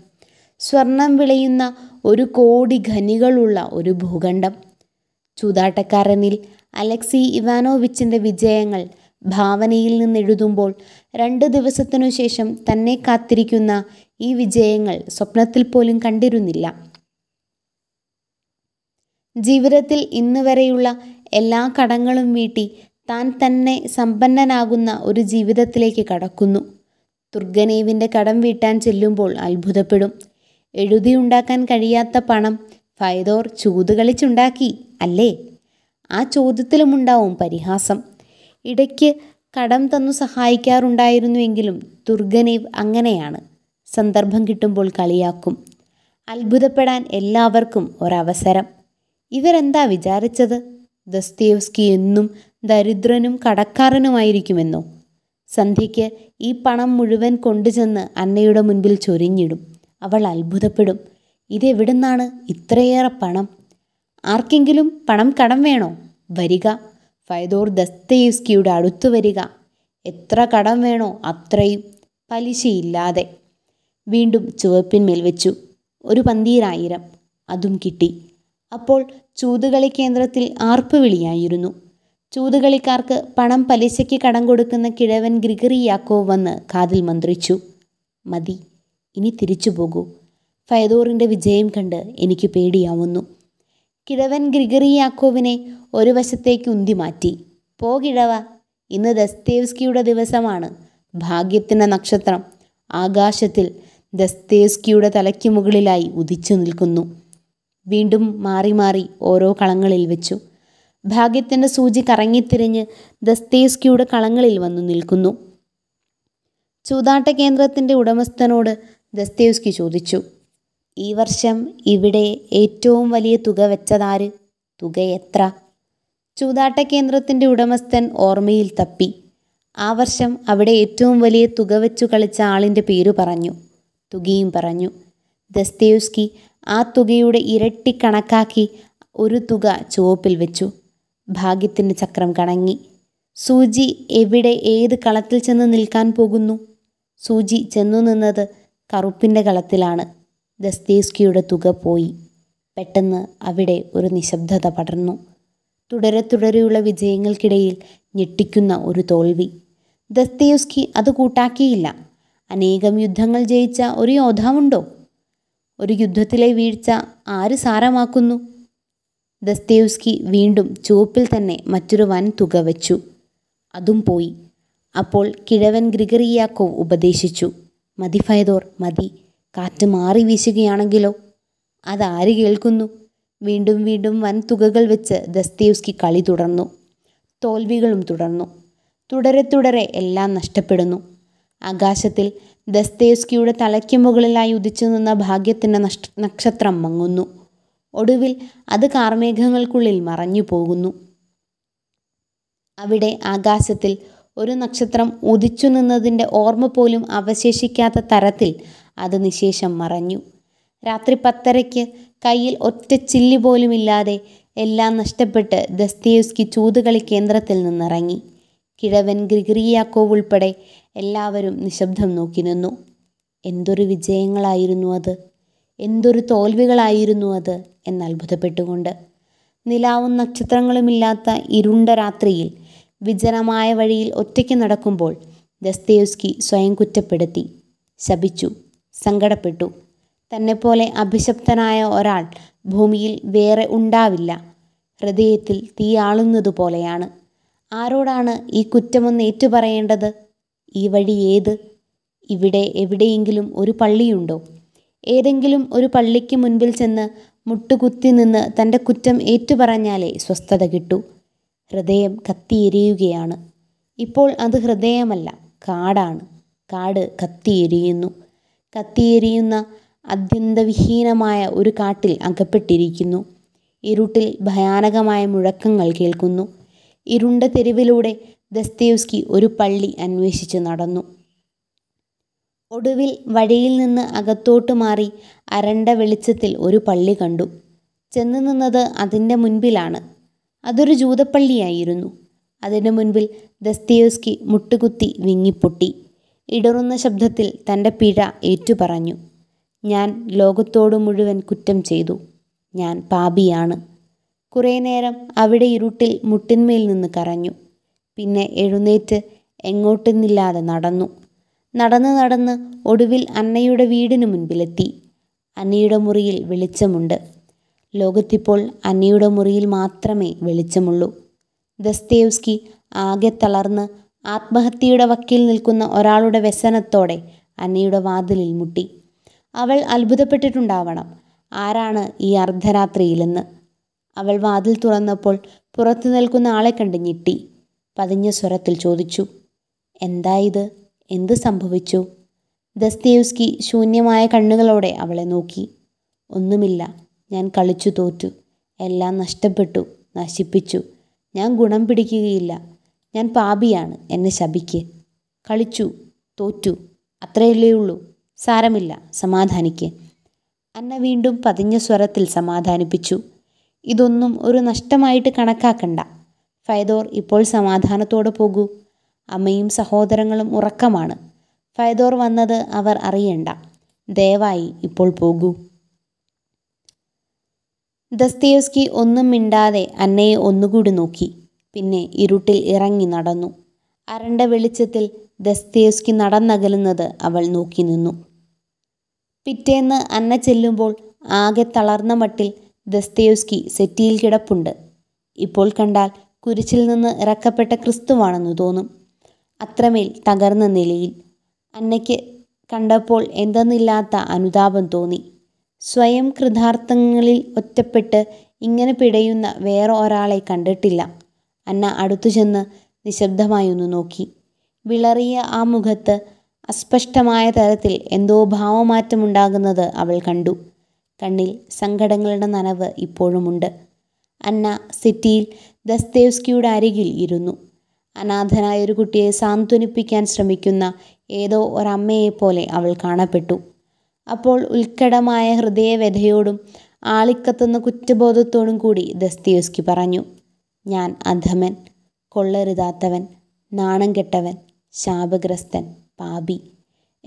സ്വർണം വിളയുന്ന ഒരു കോടി ഖനികളുള്ള ഒരു ഭൂഖണ്ഡം ചൂതാട്ടക്കാരനിൽ അലക്സി ഇവാനോവിച്ചിൻ്റെ വിജയങ്ങൾ ഭാവനയിൽ നിന്നെഴുതുമ്പോൾ രണ്ടു ദിവസത്തിനു ശേഷം തന്നെ കാത്തിരിക്കുന്ന ഈ വിജയങ്ങൾ സ്വപ്നത്തിൽ പോലും കണ്ടിരുന്നില്ല ജീവിതത്തിൽ ഇന്ന് വരെയുള്ള എല്ലാ കടങ്ങളും വീട്ടി താൻ തന്നെ സമ്പന്നനാകുന്ന ഒരു ജീവിതത്തിലേക്ക് കടക്കുന്നു ദുർഗനേവിൻ്റെ കടം വീട്ടാൻ ചെല്ലുമ്പോൾ അത്ഭുതപ്പെടും ഉണ്ടാക്കാൻ കഴിയാത്ത പണം ഫൈദോർ ചൂത് കളിച്ചുണ്ടാക്കി അല്ലേ ആ ചോദ്യത്തിലുമുണ്ടാവും പരിഹാസം ഇടയ്ക്ക് കടം തന്നു സഹായിക്കാറുണ്ടായിരുന്നുവെങ്കിലും ദുർഗനേവ് അങ്ങനെയാണ് സന്ദർഭം കിട്ടുമ്പോൾ കളിയാക്കും അത്ഭുതപ്പെടാൻ എല്ലാവർക്കും ഒരവസരം ഇവരെന്താ വിചാരിച്ചത് ദസ്തേവ്സ്കി എന്നും ദരിദ്രനും കടക്കാരനുമായിരിക്കുമെന്നോ സന്ധ്യയ്ക്ക് ഈ പണം മുഴുവൻ കൊണ്ടുചെന്ന് അന്നയുടെ മുൻപിൽ ചൊരിഞ്ഞിടും അവൾ അത്ഭുതപ്പെടും ഇതെവിടുന്നാണ് ഇത്രയേറെ പണം ആർക്കെങ്കിലും പണം കടം വേണോ വരിക ഫൈദോർ ദസ്തയേവ്സ്കിയുടെ അടുത്തു വരിക എത്ര കടം വേണോ അത്രയും പലിശയില്ലാതെ വീണ്ടും ചുവപ്പിന്മേൽ വെച്ചു ഒരു പന്തീരായിരം അതും കിട്ടി അപ്പോൾ ചൂതുകളി കേന്ദ്രത്തിൽ ആർപ്പുവിളിയായിരുന്നു ചൂതുകളിക്കാർക്ക് പണം പലിശയ്ക്ക് കടം കൊടുക്കുന്ന കിഴവൻ ഗ്രിഗറി യാക്കോ വന്ന് കാതിൽ മന്ത്രിച്ചു മതി ഇനി തിരിച്ചു പോകൂ ഫയദോറിൻ്റെ വിജയം കണ്ട് എനിക്ക് പേടിയാവുന്നു കിഴവൻ ഗ്രിഗറിയാക്കോവിനെ ഒരു വശത്തേക്ക് ഉന്തിമാറ്റി പോ കിഴവ ഇന്ന് ദസ്തേവ്സ്കിയുടെ ദിവസമാണ് ഭാഗ്യത്തിൻ്റെ നക്ഷത്രം ആകാശത്തിൽ ദസ്തേവ്സ്കിയുടെ തലയ്ക്ക് മുകളിലായി ഉദിച്ചു നിൽക്കുന്നു വീണ്ടും മാറി മാറി ഓരോ കളങ്ങളിൽ വെച്ചു ഭാഗ്യത്തിൻ്റെ സൂചി കറങ്ങിത്തിരിഞ്ഞ് ദസ്തേവ്സ്കിയുടെ കളങ്ങളിൽ വന്നു നിൽക്കുന്നു ചൂതാട്ട കേന്ദ്രത്തിൻ്റെ ഉടമസ്ഥനോട് ദസ്തേവ്സ്കി ചോദിച്ചു ഈ വർഷം ഇവിടെ ഏറ്റവും വലിയ തുക വെച്ചതാര് തുക എത്ര ചൂതാട്ട കേന്ദ്രത്തിൻ്റെ ഉടമസ്ഥൻ ഓർമ്മയിൽ തപ്പി ആ വർഷം അവിടെ ഏറ്റവും വലിയ തുക വെച്ചു കളിച്ച ആളിൻ്റെ പേര് പറഞ്ഞു തുകയും പറഞ്ഞു ദസ്തേവ്സ്കി ആ തുകയുടെ ഇരട്ടി കണക്കാക്കി ഒരു തുക ചുവപ്പിൽ വെച്ചു ഭാഗ്യത്തിൻ്റെ ചക്രം കണങ്ങി സൂചി എവിടെ ഏത് കളത്തിൽ ചെന്ന് നിൽക്കാൻ പോകുന്നു സൂചി ചെന്നു നിന്നത് കറുപ്പിൻ്റെ കളത്തിലാണ് ദസ്തേസ്കിയുടെ തുക പോയി പെട്ടെന്ന് അവിടെ ഒരു നിശബ്ദത പടർന്നു തുടരെ തുടരെയുള്ള വിജയങ്ങൾക്കിടയിൽ ഞെട്ടിക്കുന്ന ഒരു തോൽവി ദസ്തയോസ്കി അത് കൂട്ടാക്കിയില്ല അനേകം യുദ്ധങ്ങൾ ജയിച്ച ഒരു യോദ്ധാവുണ്ടോ ഒരു യുദ്ധത്തിലെ വീഴ്ച ആര് സാരമാക്കുന്നു ദസ്തേവ്സ്കി വീണ്ടും ചുവപ്പിൽ തന്നെ മറ്റൊരു വൻ തുക വച്ചു അതും പോയി അപ്പോൾ കിഴവൻ ഗ്രിഗറിയാക്കോ ഉപദേശിച്ചു മതി ഫയദോർ മതി കാറ്റ് മാറി വീശുകയാണെങ്കിലോ അതാര് കേൾക്കുന്നു വീണ്ടും വീണ്ടും വൻ തുകകൾ വെച്ച് ദസ്തേവ്സ്കി കളി തുടർന്നു തോൽവികളും തുടർന്നു തുടരെ തുടരെ എല്ലാം നഷ്ടപ്പെടുന്നു ആകാശത്തിൽ ദസ്തേവ്സ്കിയുടെ തലയ്ക്ക് മുകളിലായി ഉദിച്ചു നിന്ന ഭാഗ്യത്തിൻ്റെ നഷ്ട നക്ഷത്രം മങ്ങുന്നു ഒടുവിൽ അത് കാർമേഘങ്ങൾക്കുള്ളിൽ മറഞ്ഞു പോകുന്നു അവിടെ ആകാശത്തിൽ ഒരു നക്ഷത്രം ഉദിച്ചു നിന്നതിൻ്റെ ഓർമ്മ പോലും അവശേഷിക്കാത്ത തരത്തിൽ അത് നിശേഷം മറഞ്ഞു രാത്രി പത്തരയ്ക്ക് കയ്യിൽ ഒറ്റ ചില്ലി പോലുമില്ലാതെ എല്ലാം നഷ്ടപ്പെട്ട് ദസ്തയേവ്സ്കി ചൂതുകളി കേന്ദ്രത്തിൽ നിന്നിറങ്ങി കിഴവൻ ഗ്രിഗറിയാക്കോവ് ഉൾപ്പെടെ എല്ലാവരും നിശബ്ദം നോക്കി നിന്നു എന്തൊരു വിജയങ്ങളായിരുന്നു അത് എന്തൊരു തോൽവികളായിരുന്നു അത് അത്ഭുതപ്പെട്ടുകൊണ്ട് നിലാവും നക്ഷത്രങ്ങളുമില്ലാത്ത ഇരുണ്ട രാത്രിയിൽ വിജനമായ വഴിയിൽ ഒറ്റയ്ക്ക് നടക്കുമ്പോൾ ദസ്തേവ്സ്കി സ്വയം കുറ്റപ്പെടുത്തി ശപിച്ചു സങ്കടപ്പെട്ടു തന്നെപ്പോലെ അഭിശപ്തനായ ഒരാൾ ഭൂമിയിൽ വേറെ ഉണ്ടാവില്ല ഹൃദയത്തിൽ പോലെയാണ് ആരോടാണ് ഈ കുറ്റമൊന്ന് ഏറ്റുപറയേണ്ടത് ഈ വഴി ഏത് ഇവിടെ എവിടെയെങ്കിലും ഒരു പള്ളിയുണ്ടോ ഏതെങ്കിലും ഒരു പള്ളിക്ക് മുൻപിൽ ചെന്ന് മുട്ടുകുത്തി നിന്ന് തൻ്റെ കുറ്റം ഏറ്റുപറഞ്ഞാലേ സ്വസ്ഥത കിട്ടു ഹൃദയം കത്തിയെരിയുകയാണ് ഇപ്പോൾ അത് ഹൃദയമല്ല കാടാണ് കാട് കത്തിയെരിയുന്നു കത്തിയെരിയുന്ന അത്യന്തവിഹീനമായ ഒരു കാട്ടിൽ അകപ്പെട്ടിരിക്കുന്നു ഇരുട്ടിൽ ഭയാനകമായ മുഴക്കങ്ങൾ കേൾക്കുന്നു ഇരുണ്ട തെരുവിലൂടെ ദസ്തേവ്സ്കി ഒരു പള്ളി അന്വേഷിച്ച് നടന്നു ഒടുവിൽ വഴിയിൽ നിന്ന് അകത്തോട്ട് മാറി അരണ്ട വെളിച്ചത്തിൽ ഒരു പള്ളി കണ്ടു ചെന്നു നിന്നത് അതിൻ്റെ മുൻപിലാണ് അതൊരു ജൂതപ്പള്ളിയായിരുന്നു അതിൻ്റെ മുൻപിൽ ദസ്തേവ്സ്കി മുട്ടുകുത്തി വിങ്ങിപ്പൊട്ടി ഇടറുന്ന ശബ്ദത്തിൽ തൻ്റെ പിഴ ഏറ്റുപറഞ്ഞു ഞാൻ ലോകത്തോടു മുഴുവൻ കുറ്റം ചെയ്തു ഞാൻ പാപിയാണ് കുറേ നേരം അവിടെ ഇരുട്ടിൽ മുട്ടിന്മേൽ നിന്ന് കരഞ്ഞു പിന്നെ എഴുന്നേറ്റ് എങ്ങോട്ടെന്നില്ലാതെ നടന്നു നടന്ന് നടന്ന് ഒടുവിൽ അന്നയുടെ വീടിനു മുൻപിലെത്തി അന്നയുടെ മുറിയിൽ വെളിച്ചമുണ്ട് ലോകത്തിപ്പോൾ അന്നയുടെ മുറിയിൽ മാത്രമേ വെളിച്ചമുള്ളൂ ദസ്തേവ്സ്കി ആകെ തളർന്ന് ആത്മഹത്യയുടെ വക്കിൽ നിൽക്കുന്ന ഒരാളുടെ വ്യസനത്തോടെ അന്നയുടെ വാതിലിൽ മുട്ടി അവൾ അത്ഭുതപ്പെട്ടിട്ടുണ്ടാവണം ആരാണ് ഈ അർദ്ധരാത്രിയിലെന്ന് അവൾ വാതിൽ തുറന്നപ്പോൾ പുറത്തു നിൽക്കുന്ന ആളെ കണ്ട് ഞെട്ടി പതിഞ്ഞ സ്വരത്തിൽ ചോദിച്ചു എന്താ ഇത് എന്ത് സംഭവിച്ചു ദസ്തേവ്സ്കി ശൂന്യമായ കണ്ണുകളോടെ അവളെ നോക്കി ഒന്നുമില്ല ഞാൻ കളിച്ചു തോറ്റു എല്ലാം നഷ്ടപ്പെട്ടു നശിപ്പിച്ചു ഞാൻ ഗുണം പിടിക്കുകയില്ല ഞാൻ പാപിയാണ് എന്നെ ശപിക്ക് കളിച്ചു തോറ്റു അത്രയല്ലേ ഉള്ളൂ സാരമില്ല സമാധാനിക്ക് അന്ന വീണ്ടും പതിഞ്ഞ സ്വരത്തിൽ സമാധാനിപ്പിച്ചു ഇതൊന്നും ഒരു നഷ്ടമായിട്ട് കണക്കാക്കണ്ട ഫൈദോർ ഇപ്പോൾ സമാധാനത്തോടെ പോകൂ അമ്മയും സഹോദരങ്ങളും ഉറക്കമാണ് ഫൈദോർ വന്നത് അവർ അറിയണ്ട ദയവായി ഇപ്പോൾ പോകൂ ദസ്തയോസ്കി ഒന്നും മിണ്ടാതെ അന്നയെ ഒന്നുകൂടി നോക്കി പിന്നെ ഇരുട്ടിൽ ഇറങ്ങി നടന്നു അരണ്ട വെളിച്ചത്തിൽ ദസ്തേസ്കി നടന്നകലുന്നത് അവൾ നോക്കി നിന്നു പിറ്റേന്ന് അന്ന ചെല്ലുമ്പോൾ ആകെ തളർന്ന മട്ടിൽ ദസ്തേവ്സ്കി സെറ്റിയിൽ കിടപ്പുണ്ട് ഇപ്പോൾ കണ്ടാൽ കുരിശിൽ നിന്ന് ഇറക്കപ്പെട്ട ക്രിസ്തുവാണെന്നു തോന്നും അത്രമേൽ തകർന്ന നിലയിൽ അന്നയ്ക്ക് കണ്ടപ്പോൾ എന്തെന്നില്ലാത്ത അനുതാപം തോന്നി സ്വയം കൃതാർത്ഥങ്ങളിൽ ഒറ്റപ്പെട്ട് ഇങ്ങനെ പിടയുന്ന വേറെ ഒരാളെ കണ്ടിട്ടില്ല അന്ന അടുത്തു ചെന്ന് നിശബ്ദമായി ഒന്ന് നോക്കി വിളറിയ ആ മുഖത്ത് അസ്പഷ്ടമായ തരത്തിൽ എന്തോ ഭാവമാറ്റമുണ്ടാകുന്നത് അവൾ കണ്ടു കണ്ണിൽ സങ്കടങ്ങളുടെ നനവ് ഇപ്പോഴുമുണ്ട് അന്ന സിറ്റിയിൽ ദസ്തേവ്സ്കിയുടെ അരികിൽ ഇരുന്നു അനാഥനായ ഒരു കുട്ടിയെ സാന്ത്വനിപ്പിക്കാൻ ശ്രമിക്കുന്ന ഏതോ ഒരമ്മയെപ്പോലെ അവൾ കാണപ്പെട്ടു അപ്പോൾ ഉത്കടമായ ഹൃദയവ്യഥയോടും ആളിക്കത്തുന്ന കുറ്റബോധത്തോടും കൂടി ദസ്തിയോസ്കി പറഞ്ഞു ഞാൻ അധമൻ കൊള്ളരുതാത്തവൻ നാണം കെട്ടവൻ ശാപഗ്രസ്തൻ പാപി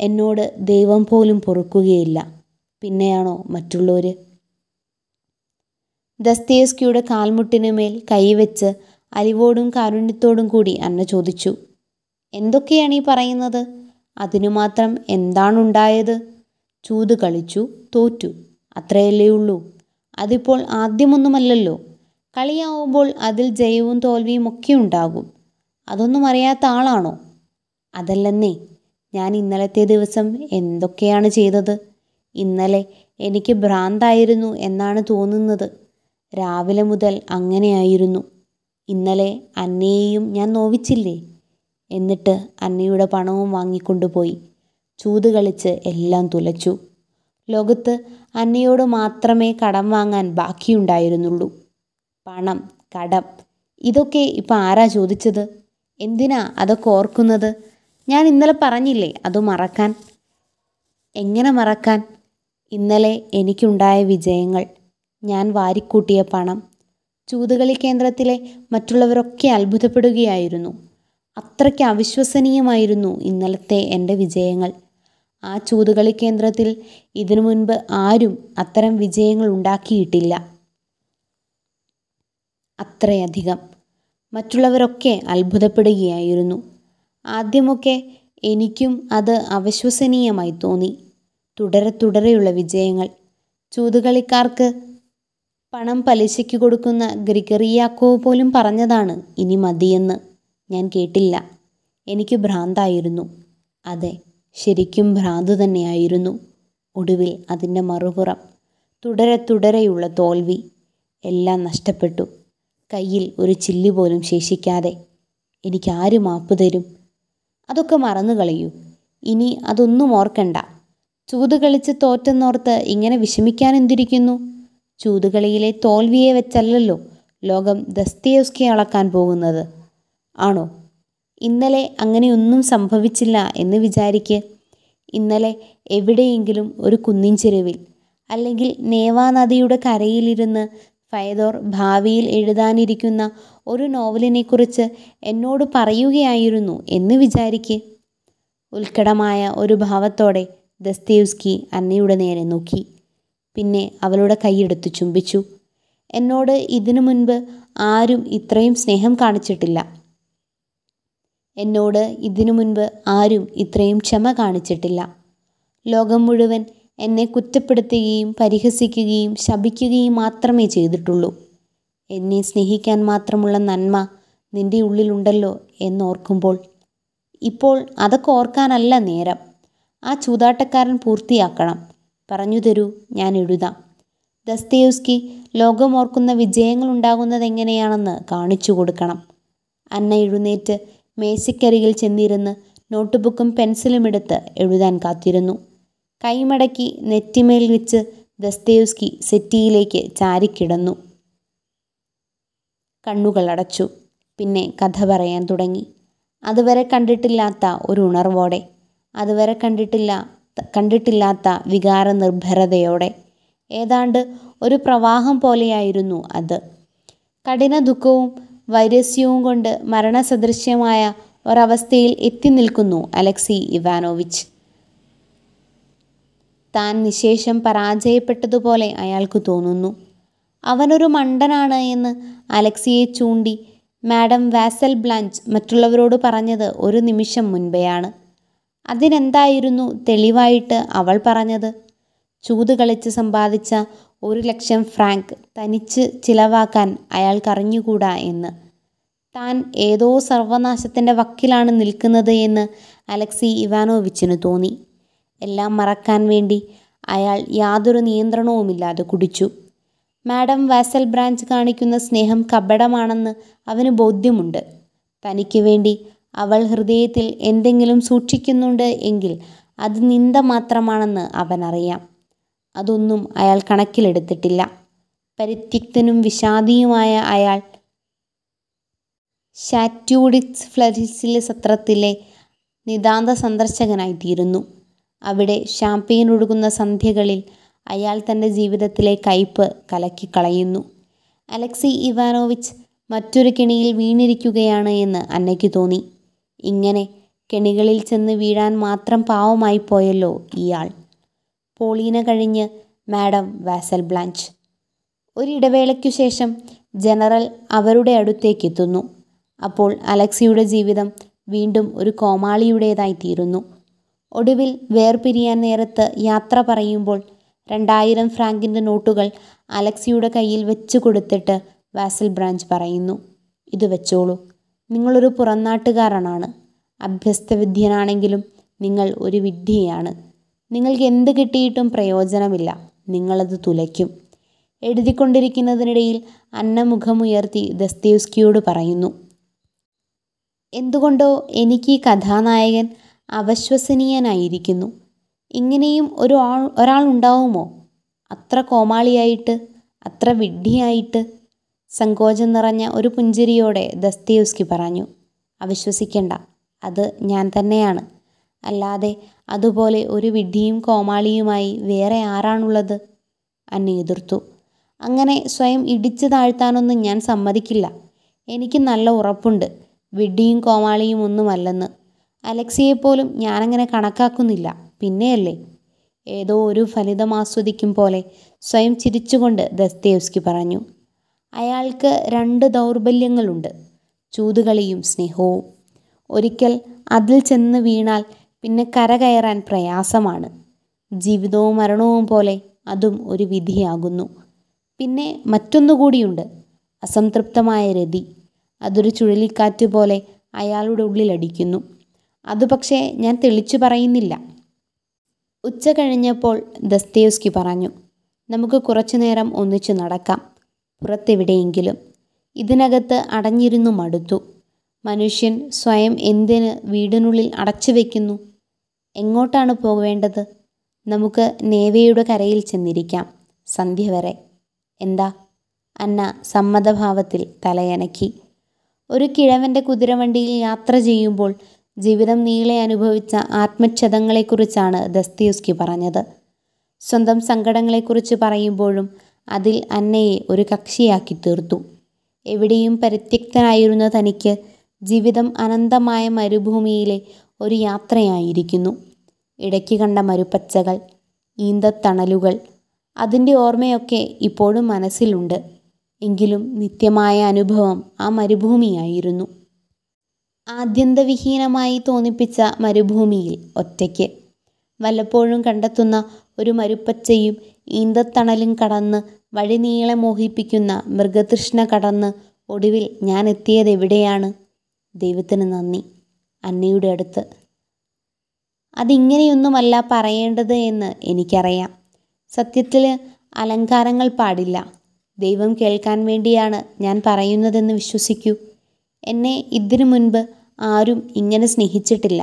എന്നോട് ദൈവം പോലും പൊറുക്കുകയില്ല പിന്നെയാണോ മറ്റുള്ളവർ ദസ്തേസ്കിയുടെ മേൽ കൈവച്ച് അലിവോടും കാരുണ്യത്തോടും കൂടി അന്ന ചോദിച്ചു എന്തൊക്കെയാണ് ഈ പറയുന്നത് അതിനു മാത്രം എന്താണുണ്ടായത് ചൂത് കളിച്ചു തോറ്റു അത്രയല്ലേ ഉള്ളൂ അതിപ്പോൾ ആദ്യമൊന്നുമല്ലല്ലോ കളിയാവുമ്പോൾ അതിൽ ജയവും തോൽവിയും ഒക്കെ ഉണ്ടാകും അതൊന്നും അറിയാത്ത ആളാണോ അതല്ലെന്നേ ഞാൻ ഇന്നലത്തെ ദിവസം എന്തൊക്കെയാണ് ചെയ്തത് ഇന്നലെ എനിക്ക് ഭ്രാന്തായിരുന്നു എന്നാണ് തോന്നുന്നത് രാവിലെ മുതൽ അങ്ങനെയായിരുന്നു ഇന്നലെ അന്നയെയും ഞാൻ നോവിച്ചില്ലേ എന്നിട്ട് അന്നയുടെ പണവും വാങ്ങിക്കൊണ്ടുപോയി ചൂത് കളിച്ച് എല്ലാം തുലച്ചു ലോകത്ത് അന്നയോട് മാത്രമേ കടം വാങ്ങാൻ ബാക്കിയുണ്ടായിരുന്നുള്ളൂ പണം കടം ഇതൊക്കെ ഇപ്പോൾ ആരാ ചോദിച്ചത് എന്തിനാ അതൊക്കെ ഓർക്കുന്നത് ഞാൻ ഇന്നലെ പറഞ്ഞില്ലേ അത് മറക്കാൻ എങ്ങനെ മറക്കാൻ ഇന്നലെ എനിക്കുണ്ടായ വിജയങ്ങൾ ഞാൻ വാരിക്കൂട്ടിയ പണം ചൂതുകളി കേന്ദ്രത്തിലെ മറ്റുള്ളവരൊക്കെ അത്ഭുതപ്പെടുകയായിരുന്നു അത്രയ്ക്ക് അവിശ്വസനീയമായിരുന്നു ഇന്നലത്തെ എൻ്റെ വിജയങ്ങൾ ആ ചൂതുകളി കേന്ദ്രത്തിൽ ഇതിനു മുൻപ് ആരും അത്തരം വിജയങ്ങൾ ഉണ്ടാക്കിയിട്ടില്ല അത്രയധികം മറ്റുള്ളവരൊക്കെ അത്ഭുതപ്പെടുകയായിരുന്നു ആദ്യമൊക്കെ എനിക്കും അത് അവിശ്വസനീയമായി തോന്നി തുടരെ തുടരെയുള്ള വിജയങ്ങൾ ചൂതുകളിക്കാർക്ക് പണം പലിശയ്ക്ക് കൊടുക്കുന്ന ഗ്രിഗറിയാക്കോ പോലും പറഞ്ഞതാണ് ഇനി മതിയെന്ന് ഞാൻ കേട്ടില്ല എനിക്ക് ഭ്രാന്തായിരുന്നു അതെ ശരിക്കും ഭ്രാന്ത് തന്നെയായിരുന്നു ഒടുവിൽ അതിൻ്റെ മറുപുറം തുടരെ തുടരെയുള്ള തോൽവി എല്ലാം നഷ്ടപ്പെട്ടു കയ്യിൽ ഒരു ചില്ലി പോലും ശേഷിക്കാതെ എനിക്കാര് മാപ്പ് തരും അതൊക്കെ മറന്നു കളയൂ ഇനി അതൊന്നും ഓർക്കണ്ട ചൂത് കളിച്ച് തോറ്റെന്നോർത്ത് ഇങ്ങനെ വിഷമിക്കാൻ എന്തിരിക്കുന്നു ചൂതുകളിയിലെ തോൽവിയെ വെച്ചല്ലല്ലോ ലോകം ദസ്തയോസ്കെ അളക്കാൻ പോകുന്നത് ആണോ ഇന്നലെ അങ്ങനെയൊന്നും സംഭവിച്ചില്ല എന്ന് വിചാരിക്ക് ഇന്നലെ എവിടെയെങ്കിലും ഒരു കുന്നിൻ ചെരുവിൽ അല്ലെങ്കിൽ നേവാനദിയുടെ കരയിലിരുന്ന് ഫയദോർ ഭാവിയിൽ എഴുതാനിരിക്കുന്ന ഒരു നോവലിനെക്കുറിച്ച് എന്നോട് പറയുകയായിരുന്നു എന്ന് വിചാരിക്ക് ഉത്കടമായ ഒരു ഭാവത്തോടെ ദസ്തേവ്സ്കി അന്നയുടെ നേരെ നോക്കി പിന്നെ അവളുടെ കൈയെടുത്ത് ചുംബിച്ചു എന്നോട് ഇതിനു മുൻപ് ആരും ഇത്രയും സ്നേഹം കാണിച്ചിട്ടില്ല എന്നോട് ഇതിനു മുൻപ് ആരും ഇത്രയും ക്ഷമ കാണിച്ചിട്ടില്ല ലോകം മുഴുവൻ എന്നെ കുറ്റപ്പെടുത്തുകയും പരിഹസിക്കുകയും ശപിക്കുകയും മാത്രമേ ചെയ്തിട്ടുള്ളൂ എന്നെ സ്നേഹിക്കാൻ മാത്രമുള്ള നന്മ നിന്റെ ഉള്ളിലുണ്ടല്ലോ എന്നോർക്കുമ്പോൾ ഇപ്പോൾ അതൊക്കെ ഓർക്കാനല്ല നേരം ആ ചൂതാട്ടക്കാരൻ പൂർത്തിയാക്കണം പറഞ്ഞു തരൂ ഞാൻ എഴുതാം ദസ്തയോസ്കി ലോകമോർക്കുന്ന വിജയങ്ങൾ ഉണ്ടാകുന്നത് എങ്ങനെയാണെന്ന് കാണിച്ചു കൊടുക്കണം അന്ന എഴുന്നേറ്റ് മേശയ്ക്കരികിൽ ചെന്നിരുന്ന് നോട്ട്ബുക്കും പെൻസിലും എടുത്ത് എഴുതാൻ കാത്തിരുന്നു കൈമടക്കി നെറ്റിമേൽ വെച്ച് ദസ്തേവ്സ്കി സെറ്റിയിലേക്ക് ചാരിക്കിടന്നു കണ്ണുകളടച്ചു പിന്നെ കഥ പറയാൻ തുടങ്ങി അതുവരെ കണ്ടിട്ടില്ലാത്ത ഒരു ഉണർവോടെ അതുവരെ കണ്ടിട്ടില്ല കണ്ടിട്ടില്ലാത്ത വികാര നിർഭരതയോടെ ഏതാണ്ട് ഒരു പ്രവാഹം പോലെയായിരുന്നു അത് കഠിന ദുഃഖവും വൈരസ്യവും കൊണ്ട് മരണസദൃശ്യമായ ഒരവസ്ഥയിൽ എത്തി നിൽക്കുന്നു അലക്സി ഇവാനോവിച്ച് താൻ നിശേഷം പരാജയപ്പെട്ടതുപോലെ അയാൾക്ക് തോന്നുന്നു അവനൊരു മണ്ടനാണ് എന്ന് അലക്സിയെ ചൂണ്ടി മാഡം വാസൽ ബ്ലാഞ്ച് മറ്റുള്ളവരോട് പറഞ്ഞത് ഒരു നിമിഷം മുൻപെയാണ് അതിനെന്തായിരുന്നു തെളിവായിട്ട് അവൾ പറഞ്ഞത് ചൂത് കളിച്ച് സമ്പാദിച്ച ഒരു ലക്ഷം ഫ്രാങ്ക് തനിച്ച് ചിലവാക്കാൻ അയാൾക്കറിഞ്ഞുകൂടാ എന്ന് താൻ ഏതോ സർവനാശത്തിൻ്റെ വക്കിലാണ് നിൽക്കുന്നത് എന്ന് അലക്സി ഇവാനോവിച്ചിന് തോന്നി എല്ലാം മറക്കാൻ വേണ്ടി അയാൾ യാതൊരു നിയന്ത്രണവുമില്ലാതെ കുടിച്ചു മാഡം വാസൽ ബ്രാഞ്ച് കാണിക്കുന്ന സ്നേഹം കപടമാണെന്ന് അവന് ബോധ്യമുണ്ട് തനിക്ക് വേണ്ടി അവൾ ഹൃദയത്തിൽ എന്തെങ്കിലും സൂക്ഷിക്കുന്നുണ്ട് എങ്കിൽ അത് നിന്ദ മാത്രമാണെന്ന് അവനറിയാം അതൊന്നും അയാൾ കണക്കിലെടുത്തിട്ടില്ല പരിത്യക്തനും വിഷാദിയുമായ അയാൾ ഷാറ്റ്യൂഡിക്സ് ഫ്ലറിസിലെ സത്രത്തിലെ നിതാന്ത സന്ദർശകനായിത്തീരുന്നു അവിടെ ഷാംപെയിൻ ഒഴുകുന്ന സന്ധ്യകളിൽ അയാൾ തൻ്റെ ജീവിതത്തിലെ കയ്പ് കലക്കിക്കളയുന്നു അലക്സി ഇവാനോവിച്ച് മറ്റൊരു കെണിയിൽ വീണിരിക്കുകയാണ് എന്ന് അന്നയ്ക്ക് തോന്നി ഇങ്ങനെ കെണികളിൽ ചെന്ന് വീഴാൻ മാത്രം പാവമായി പോയല്ലോ ഇയാൾ പോളീന കഴിഞ്ഞ് മാഡം വാസൽ ബ്ലാഞ്ച് ഒരിടവേളയ്ക്കു ശേഷം ജനറൽ അവരുടെ എത്തുന്നു അപ്പോൾ അലക്സിയുടെ ജീവിതം വീണ്ടും ഒരു കോമാളിയുടേതായി തീരുന്നു ഒടുവിൽ വേർപിരിയാൻ നേരത്ത് യാത്ര പറയുമ്പോൾ രണ്ടായിരം ഫ്രാങ്കിൻ്റെ നോട്ടുകൾ അലക്സിയുടെ കയ്യിൽ വെച്ചു കൊടുത്തിട്ട് വാസൽ ബ്രാഞ്ച് പറയുന്നു ഇത് വെച്ചോളൂ നിങ്ങളൊരു പുറംനാട്ടുകാരനാണ് അഭ്യസ്ത വിദ്യനാണെങ്കിലും നിങ്ങൾ ഒരു വിഡ്ഢിയാണ് നിങ്ങൾക്ക് എന്ത് കിട്ടിയിട്ടും പ്രയോജനമില്ല നിങ്ങളത് തുലയ്ക്കും എഴുതിക്കൊണ്ടിരിക്കുന്നതിനിടയിൽ അന്നമുഖമുയർത്തി ദസ്തേവ്സ്കിയോട് പറയുന്നു എന്തുകൊണ്ടോ എനിക്ക് ഈ കഥാനായകൻ അവിശ്വസനീയനായിരിക്കുന്നു ഇങ്ങനെയും ഒരു ആൾ ഒരാൾ ഉണ്ടാവുമോ അത്ര കോമാളിയായിട്ട് അത്ര വിഡ്ഢിയായിട്ട് സങ്കോചം നിറഞ്ഞ ഒരു പുഞ്ചിരിയോടെ ദസ്തയൂസ്കി പറഞ്ഞു അവിശ്വസിക്കേണ്ട അത് ഞാൻ തന്നെയാണ് അല്ലാതെ അതുപോലെ ഒരു വിഡ്ഢിയും കോമാളിയുമായി വേറെ ആരാണുള്ളത് അന്നെ എതിർത്തു അങ്ങനെ സ്വയം ഇടിച്ചു താഴ്ത്താനൊന്നും ഞാൻ സമ്മതിക്കില്ല എനിക്ക് നല്ല ഉറപ്പുണ്ട് വിഡ്ഢിയും കോമാളിയും ഒന്നുമല്ലെന്ന് അലക്സിയെപ്പോലും ഞാനങ്ങനെ കണക്കാക്കുന്നില്ല പിന്നെയല്ലേ ഏതോ ഒരു ഫലിതം ആസ്വദിക്കും പോലെ സ്വയം ചിരിച്ചുകൊണ്ട് ദസ്തയേവ്സ്കി പറഞ്ഞു അയാൾക്ക് രണ്ട് ദൗർബല്യങ്ങളുണ്ട് ചൂതുകളിയും സ്നേഹവും ഒരിക്കൽ അതിൽ ചെന്ന് വീണാൽ പിന്നെ കരകയറാൻ പ്രയാസമാണ് ജീവിതവും മരണവും പോലെ അതും ഒരു വിധിയാകുന്നു പിന്നെ മറ്റൊന്നുകൂടിയുണ്ട് അസംതൃപ്തമായ രതി അതൊരു ചുഴലിക്കാറ്റ് പോലെ അയാളുടെ ഉള്ളിലടിക്കുന്നു അതുപക്ഷേ പക്ഷേ ഞാൻ തെളിച്ചു പറയുന്നില്ല ഉച്ച കഴിഞ്ഞപ്പോൾ ദസ്തേവ്സ്കി പറഞ്ഞു നമുക്ക് കുറച്ചു നേരം ഒന്നിച്ചു നടക്കാം പുറത്തെവിടെയെങ്കിലും ഇതിനകത്ത് അടഞ്ഞിരുന്നു മടുത്തു മനുഷ്യൻ സ്വയം എന്തിന് വീടിനുള്ളിൽ അടച്ചു വയ്ക്കുന്നു എങ്ങോട്ടാണ് പോകേണ്ടത് നമുക്ക് നേവയുടെ കരയിൽ ചെന്നിരിക്കാം സന്ധ്യ വരെ എന്താ അന്ന സമ്മതഭാവത്തിൽ തലയനക്കി ഒരു കിഴവൻ്റെ കുതിരവണ്ടിയിൽ യാത്ര ചെയ്യുമ്പോൾ ജീവിതം നീളെ അനുഭവിച്ച ആത്മക്ഷതങ്ങളെക്കുറിച്ചാണ് ദസ്തിയുസ്കി പറഞ്ഞത് സ്വന്തം സങ്കടങ്ങളെക്കുറിച്ച് പറയുമ്പോഴും അതിൽ അന്നയെ ഒരു കക്ഷിയാക്കി തീർത്തു എവിടെയും പരിത്യക്തനായിരുന്ന തനിക്ക് ജീവിതം അനന്തമായ മരുഭൂമിയിലെ ഒരു യാത്രയായിരിക്കുന്നു ഇടയ്ക്ക് കണ്ട മരുപ്പച്ചകൾ ഈന്തത്തണലുകൾ അതിൻ്റെ ഓർമ്മയൊക്കെ ഇപ്പോഴും മനസ്സിലുണ്ട് എങ്കിലും നിത്യമായ അനുഭവം ആ മരുഭൂമിയായിരുന്നു ആദ്യന്തവിഹീനമായി തോന്നിപ്പിച്ച മരുഭൂമിയിൽ ഒറ്റയ്ക്ക് വല്ലപ്പോഴും കണ്ടെത്തുന്ന ഒരു മരുപ്പച്ചയും ഈന്തത്തണലും കടന്ന് വഴിനീളെ മോഹിപ്പിക്കുന്ന മൃഗതൃഷ്ണ കടന്ന് ഒടുവിൽ എവിടെയാണ് ദൈവത്തിന് നന്ദി അന്നയുടെ അടുത്ത് അതിങ്ങനെയൊന്നുമല്ല പറയേണ്ടത് എന്ന് എനിക്കറിയാം സത്യത്തിൽ അലങ്കാരങ്ങൾ പാടില്ല ദൈവം കേൾക്കാൻ വേണ്ടിയാണ് ഞാൻ പറയുന്നതെന്ന് വിശ്വസിക്കൂ എന്നെ ഇതിനു മുൻപ് ആരും ഇങ്ങനെ സ്നേഹിച്ചിട്ടില്ല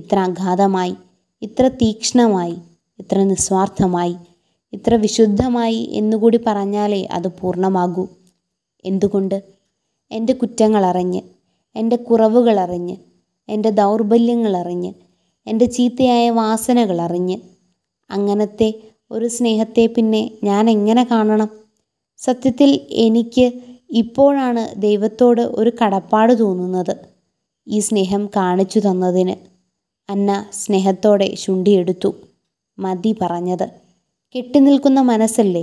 ഇത്ര അഗാധമായി ഇത്ര തീക്ഷ്ണമായി ഇത്ര നിസ്വാർത്ഥമായി ഇത്ര വിശുദ്ധമായി എന്നുകൂടി പറഞ്ഞാലേ അത് പൂർണ്ണമാകൂ എന്തുകൊണ്ട് എൻ്റെ കുറ്റങ്ങളറിഞ്ഞ് എൻ്റെ കുറവുകളറിഞ്ഞ് എൻ്റെ ദൗർബല്യങ്ങളറിഞ്ഞ് എൻ്റെ ചീത്തയായ വാസനകളറിഞ്ഞ് അങ്ങനത്തെ ഒരു സ്നേഹത്തെ പിന്നെ ഞാൻ എങ്ങനെ കാണണം സത്യത്തിൽ എനിക്ക് ഇപ്പോഴാണ് ദൈവത്തോട് ഒരു കടപ്പാട് തോന്നുന്നത് ഈ സ്നേഹം കാണിച്ചു തന്നതിന് അന്ന സ്നേഹത്തോടെ ശുണ്ടിയെടുത്തു മതി പറഞ്ഞത് കെട്ടിനിൽക്കുന്ന മനസ്സല്ലേ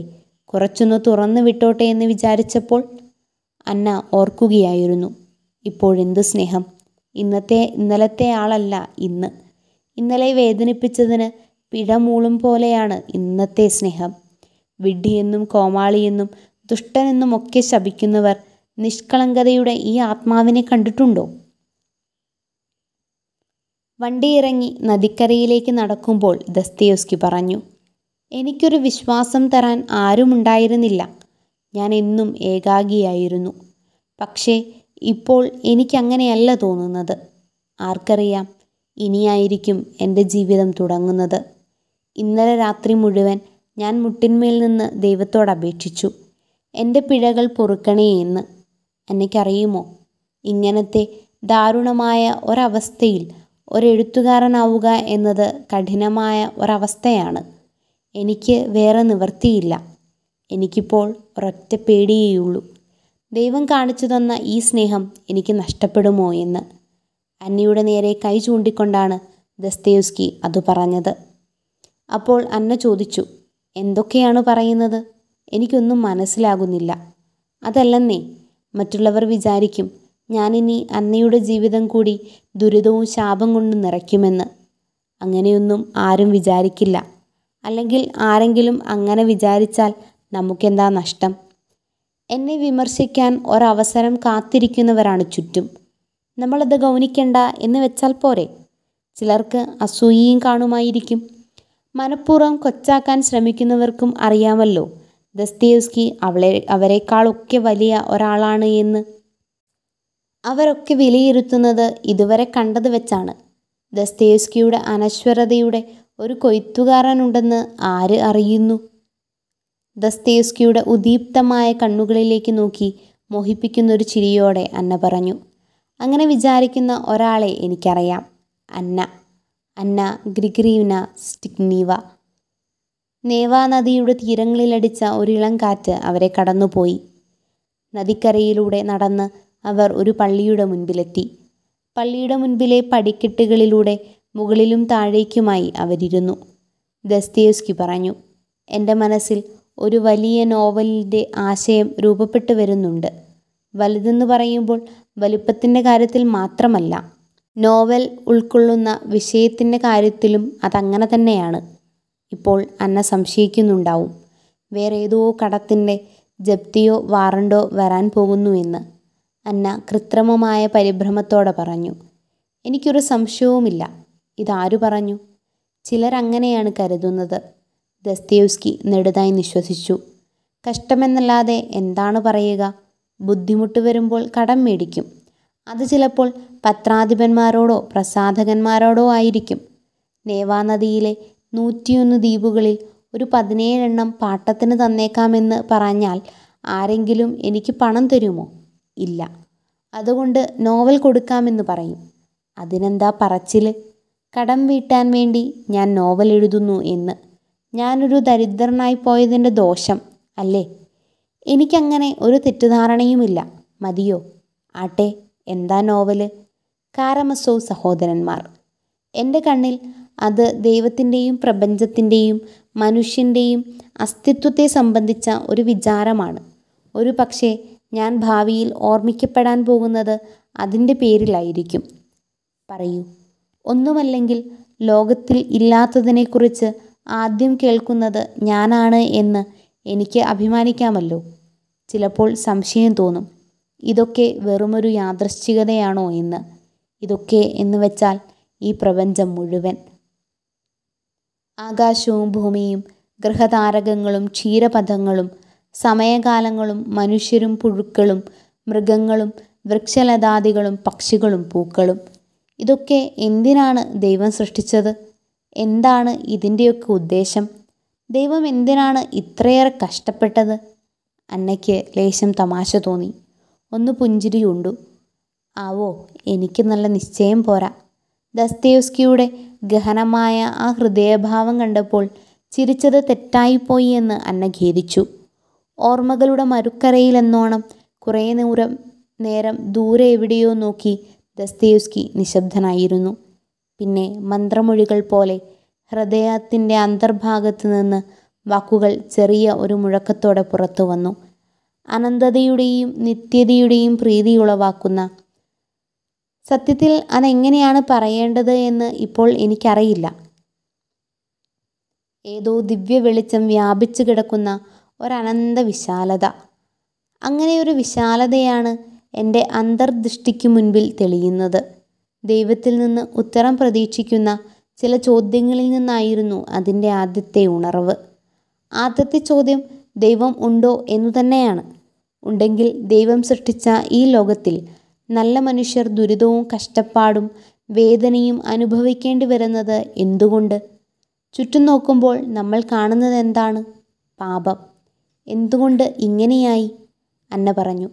കുറച്ചൊന്ന് തുറന്നു വിട്ടോട്ടെ എന്ന് വിചാരിച്ചപ്പോൾ അന്ന ഓർക്കുകയായിരുന്നു ഇപ്പോഴെന്ത് സ്നേഹം ഇന്നത്തെ ഇന്നലത്തെ ആളല്ല ഇന്ന് ഇന്നലെ വേദനിപ്പിച്ചതിന് പിഴമൂളും പോലെയാണ് ഇന്നത്തെ സ്നേഹം വിഡ്ഢിയെന്നും കോമാളിയെന്നും ഒക്കെ ശപിക്കുന്നവർ നിഷ്കളങ്കതയുടെ ഈ ആത്മാവിനെ കണ്ടിട്ടുണ്ടോ വണ്ടിയിറങ്ങി നദിക്കരയിലേക്ക് നടക്കുമ്പോൾ ദസ്തയോസ്കി പറഞ്ഞു എനിക്കൊരു വിശ്വാസം തരാൻ ആരുമുണ്ടായിരുന്നില്ല ഞാൻ എന്നും ഏകാഗിയായിരുന്നു പക്ഷേ ഇപ്പോൾ എനിക്കങ്ങനെയല്ല തോന്നുന്നത് ആർക്കറിയാം ഇനിയായിരിക്കും എൻ്റെ ജീവിതം തുടങ്ങുന്നത് ഇന്നലെ രാത്രി മുഴുവൻ ഞാൻ മുട്ടിന്മേൽ നിന്ന് ദൈവത്തോട് അപേക്ഷിച്ചു എൻ്റെ പിഴകൾ പൊറുക്കണേ എന്ന് എന്നെക്കറിയുമോ ഇങ്ങനത്തെ ദാരുണമായ ഒരവസ്ഥയിൽ ഒരെഴുത്തുകാരനാവുക എന്നത് കഠിനമായ ഒരവസ്ഥയാണ് എനിക്ക് വേറെ നിവൃത്തിയില്ല എനിക്കിപ്പോൾ ഒരൊറ്റ പേടിയേയുള്ളൂ ദൈവം കാണിച്ചു തന്ന ഈ സ്നേഹം എനിക്ക് നഷ്ടപ്പെടുമോ എന്ന് അന്നയുടെ നേരെ കൈ ചൂണ്ടിക്കൊണ്ടാണ് ദസ്തേവ്സ്കി അത് പറഞ്ഞത് അപ്പോൾ അന്ന ചോദിച്ചു എന്തൊക്കെയാണ് പറയുന്നത് എനിക്കൊന്നും മനസ്സിലാകുന്നില്ല അതല്ലെന്നേ മറ്റുള്ളവർ വിചാരിക്കും ഞാനിനി അന്നയുടെ ജീവിതം കൂടി ദുരിതവും ശാപം കൊണ്ട് നിറയ്ക്കുമെന്ന് അങ്ങനെയൊന്നും ആരും വിചാരിക്കില്ല അല്ലെങ്കിൽ ആരെങ്കിലും അങ്ങനെ വിചാരിച്ചാൽ നമുക്കെന്താ നഷ്ടം എന്നെ വിമർശിക്കാൻ ഒരവസരം കാത്തിരിക്കുന്നവരാണ് ചുറ്റും നമ്മളത് ഗൗനിക്കണ്ട എന്ന് വെച്ചാൽ പോരെ ചിലർക്ക് അസൂയയും കാണുമായിരിക്കും മനഃപൂർവ്വം കൊച്ചാക്കാൻ ശ്രമിക്കുന്നവർക്കും അറിയാമല്ലോ ദസ്തേവ്സ്കി അവളെ അവരെക്കാളൊക്കെ വലിയ ഒരാളാണ് എന്ന് അവരൊക്കെ വിലയിരുത്തുന്നത് ഇതുവരെ കണ്ടത് വെച്ചാണ് ദസ്തയേവ്സ്കിയുടെ അനശ്വരതയുടെ ഒരു കൊയ്ത്തുകാരനുണ്ടെന്ന് ആര് അറിയുന്നു ദസ്തയേവ്സ്കിയുടെ ഉദീപ്തമായ കണ്ണുകളിലേക്ക് നോക്കി മോഹിപ്പിക്കുന്നൊരു ചിരിയോടെ അന്ന പറഞ്ഞു അങ്ങനെ വിചാരിക്കുന്ന ഒരാളെ എനിക്കറിയാം അന്ന അന്ന ഗ്രിഗ്രീവ്ന സ്റ്റിഗ്നീവ നേവാനദിയുടെ തീരങ്ങളിലടിച്ച ഒരിളം കാറ്റ് അവരെ കടന്നുപോയി നദിക്കരയിലൂടെ നടന്ന് അവർ ഒരു പള്ളിയുടെ മുൻപിലെത്തി പള്ളിയുടെ മുൻപിലെ പടിക്കെട്ടുകളിലൂടെ മുകളിലും താഴേക്കുമായി അവരിരുന്നു ദസ്തയേവ്സ്കി പറഞ്ഞു എൻ്റെ മനസ്സിൽ ഒരു വലിയ നോവലിൻ്റെ ആശയം രൂപപ്പെട്ടു വരുന്നുണ്ട് വലുതെന്ന് പറയുമ്പോൾ വലുപ്പത്തിൻ്റെ കാര്യത്തിൽ മാത്രമല്ല നോവൽ ഉൾക്കൊള്ളുന്ന വിഷയത്തിൻ്റെ കാര്യത്തിലും അതങ്ങനെ തന്നെയാണ് ഇപ്പോൾ അന്ന സംശയിക്കുന്നുണ്ടാവും വേറെ ഏതോ കടത്തിൻ്റെ ജപ്തിയോ വാറണ്ടോ വരാൻ പോകുന്നുവെന്ന് അന്ന കൃത്രിമമായ പരിഭ്രമത്തോടെ പറഞ്ഞു എനിക്കൊരു സംശയവുമില്ല ഇതാരു പറഞ്ഞു ചിലരങ്ങനെയാണ് കരുതുന്നത് ദസ്തേവ്സ്കി നെടുതായി നിശ്വസിച്ചു കഷ്ടമെന്നല്ലാതെ എന്താണ് പറയുക ബുദ്ധിമുട്ട് വരുമ്പോൾ കടം മേടിക്കും അത് ചിലപ്പോൾ പത്രാധിപന്മാരോടോ പ്രസാധകന്മാരോടോ ആയിരിക്കും നേവാനദിയിലെ നൂറ്റിയൊന്ന് ദ്വീപുകളിൽ ഒരു പതിനേഴെണ്ണം പാട്ടത്തിന് തന്നേക്കാമെന്ന് പറഞ്ഞാൽ ആരെങ്കിലും എനിക്ക് പണം തരുമോ ഇല്ല അതുകൊണ്ട് നോവൽ കൊടുക്കാമെന്ന് പറയും അതിനെന്താ പറച്ചിൽ കടം വീട്ടാൻ വേണ്ടി ഞാൻ നോവൽ എഴുതുന്നു എന്ന് ഞാനൊരു ദരിദ്രനായി പോയതിൻ്റെ ദോഷം അല്ലേ എനിക്കങ്ങനെ ഒരു തെറ്റിദ്ധാരണയുമില്ല മതിയോ ആട്ടെ എന്താ നോവല് കാരമസോ സഹോദരന്മാർ എൻ്റെ കണ്ണിൽ അത് ദൈവത്തിൻ്റെയും പ്രപഞ്ചത്തിൻ്റെയും മനുഷ്യൻ്റെയും അസ്തിത്വത്തെ സംബന്ധിച്ച ഒരു വിചാരമാണ് ഒരു പക്ഷേ ഞാൻ ഭാവിയിൽ ഓർമ്മിക്കപ്പെടാൻ പോകുന്നത് അതിൻ്റെ പേരിലായിരിക്കും പറയൂ ഒന്നുമല്ലെങ്കിൽ ലോകത്തിൽ ഇല്ലാത്തതിനെക്കുറിച്ച് ആദ്യം കേൾക്കുന്നത് ഞാനാണ് എന്ന് എനിക്ക് അഭിമാനിക്കാമല്ലോ ചിലപ്പോൾ സംശയം തോന്നും ഇതൊക്കെ വെറുമൊരു യാദൃശ്ചികതയാണോ എന്ന് ഇതൊക്കെ എന്ന് വെച്ചാൽ ഈ പ്രപഞ്ചം മുഴുവൻ ആകാശവും ഭൂമിയും ഗ്രഹതാരകങ്ങളും ക്ഷീരപഥങ്ങളും സമയകാലങ്ങളും മനുഷ്യരും പുഴുക്കളും മൃഗങ്ങളും വൃക്ഷലതാദികളും പക്ഷികളും പൂക്കളും ഇതൊക്കെ എന്തിനാണ് ദൈവം സൃഷ്ടിച്ചത് എന്താണ് ഇതിൻ്റെയൊക്കെ ഉദ്ദേശം ദൈവം എന്തിനാണ് ഇത്രയേറെ കഷ്ടപ്പെട്ടത് അന്നയ്ക്ക് ലേശം തമാശ തോന്നി ഒന്ന് ഉണ്ടു ആവോ എനിക്ക് നല്ല നിശ്ചയം പോരാ ദസ്തേവ്സ്കിയുടെ ഗഹനമായ ആ ഹൃദയഭാവം കണ്ടപ്പോൾ ചിരിച്ചത് തെറ്റായിപ്പോയി എന്ന് അന്ന ഖേദിച്ചു ഓർമ്മകളുടെ മരുക്കരയിലെന്നോണം കുറേ നേരം നേരം ദൂരെ എവിടെയോ നോക്കി ദസ്തയുസ്കി നിശബ്ദനായിരുന്നു പിന്നെ മന്ത്രമൊഴികൾ പോലെ ഹൃദയത്തിൻ്റെ അന്തർഭാഗത്ത് നിന്ന് വാക്കുകൾ ചെറിയ ഒരു മുഴക്കത്തോടെ പുറത്തു വന്നു അനന്തതയുടെയും നിത്യതയുടെയും പ്രീതി ഉളവാക്കുന്ന സത്യത്തിൽ അതെങ്ങനെയാണ് പറയേണ്ടത് എന്ന് ഇപ്പോൾ എനിക്കറിയില്ല ഏതോ ദിവ്യ വെളിച്ചം വ്യാപിച്ചു കിടക്കുന്ന ഒരനന്ത വിശാലത അങ്ങനെയൊരു വിശാലതയാണ് എൻ്റെ അന്തർദൃഷ്ടിക്ക് മുൻപിൽ തെളിയുന്നത് ദൈവത്തിൽ നിന്ന് ഉത്തരം പ്രതീക്ഷിക്കുന്ന ചില ചോദ്യങ്ങളിൽ നിന്നായിരുന്നു അതിൻ്റെ ആദ്യത്തെ ഉണർവ് ആദ്യത്തെ ചോദ്യം ദൈവം ഉണ്ടോ എന്നു തന്നെയാണ് ഉണ്ടെങ്കിൽ ദൈവം സൃഷ്ടിച്ച ഈ ലോകത്തിൽ നല്ല മനുഷ്യർ ദുരിതവും കഷ്ടപ്പാടും വേദനയും അനുഭവിക്കേണ്ടി വരുന്നത് എന്തുകൊണ്ട് ചുറ്റും നോക്കുമ്പോൾ നമ്മൾ കാണുന്നത് എന്താണ് പാപം എന്തുകൊണ്ട് ഇങ്ങനെയായി അന്ന പറഞ്ഞു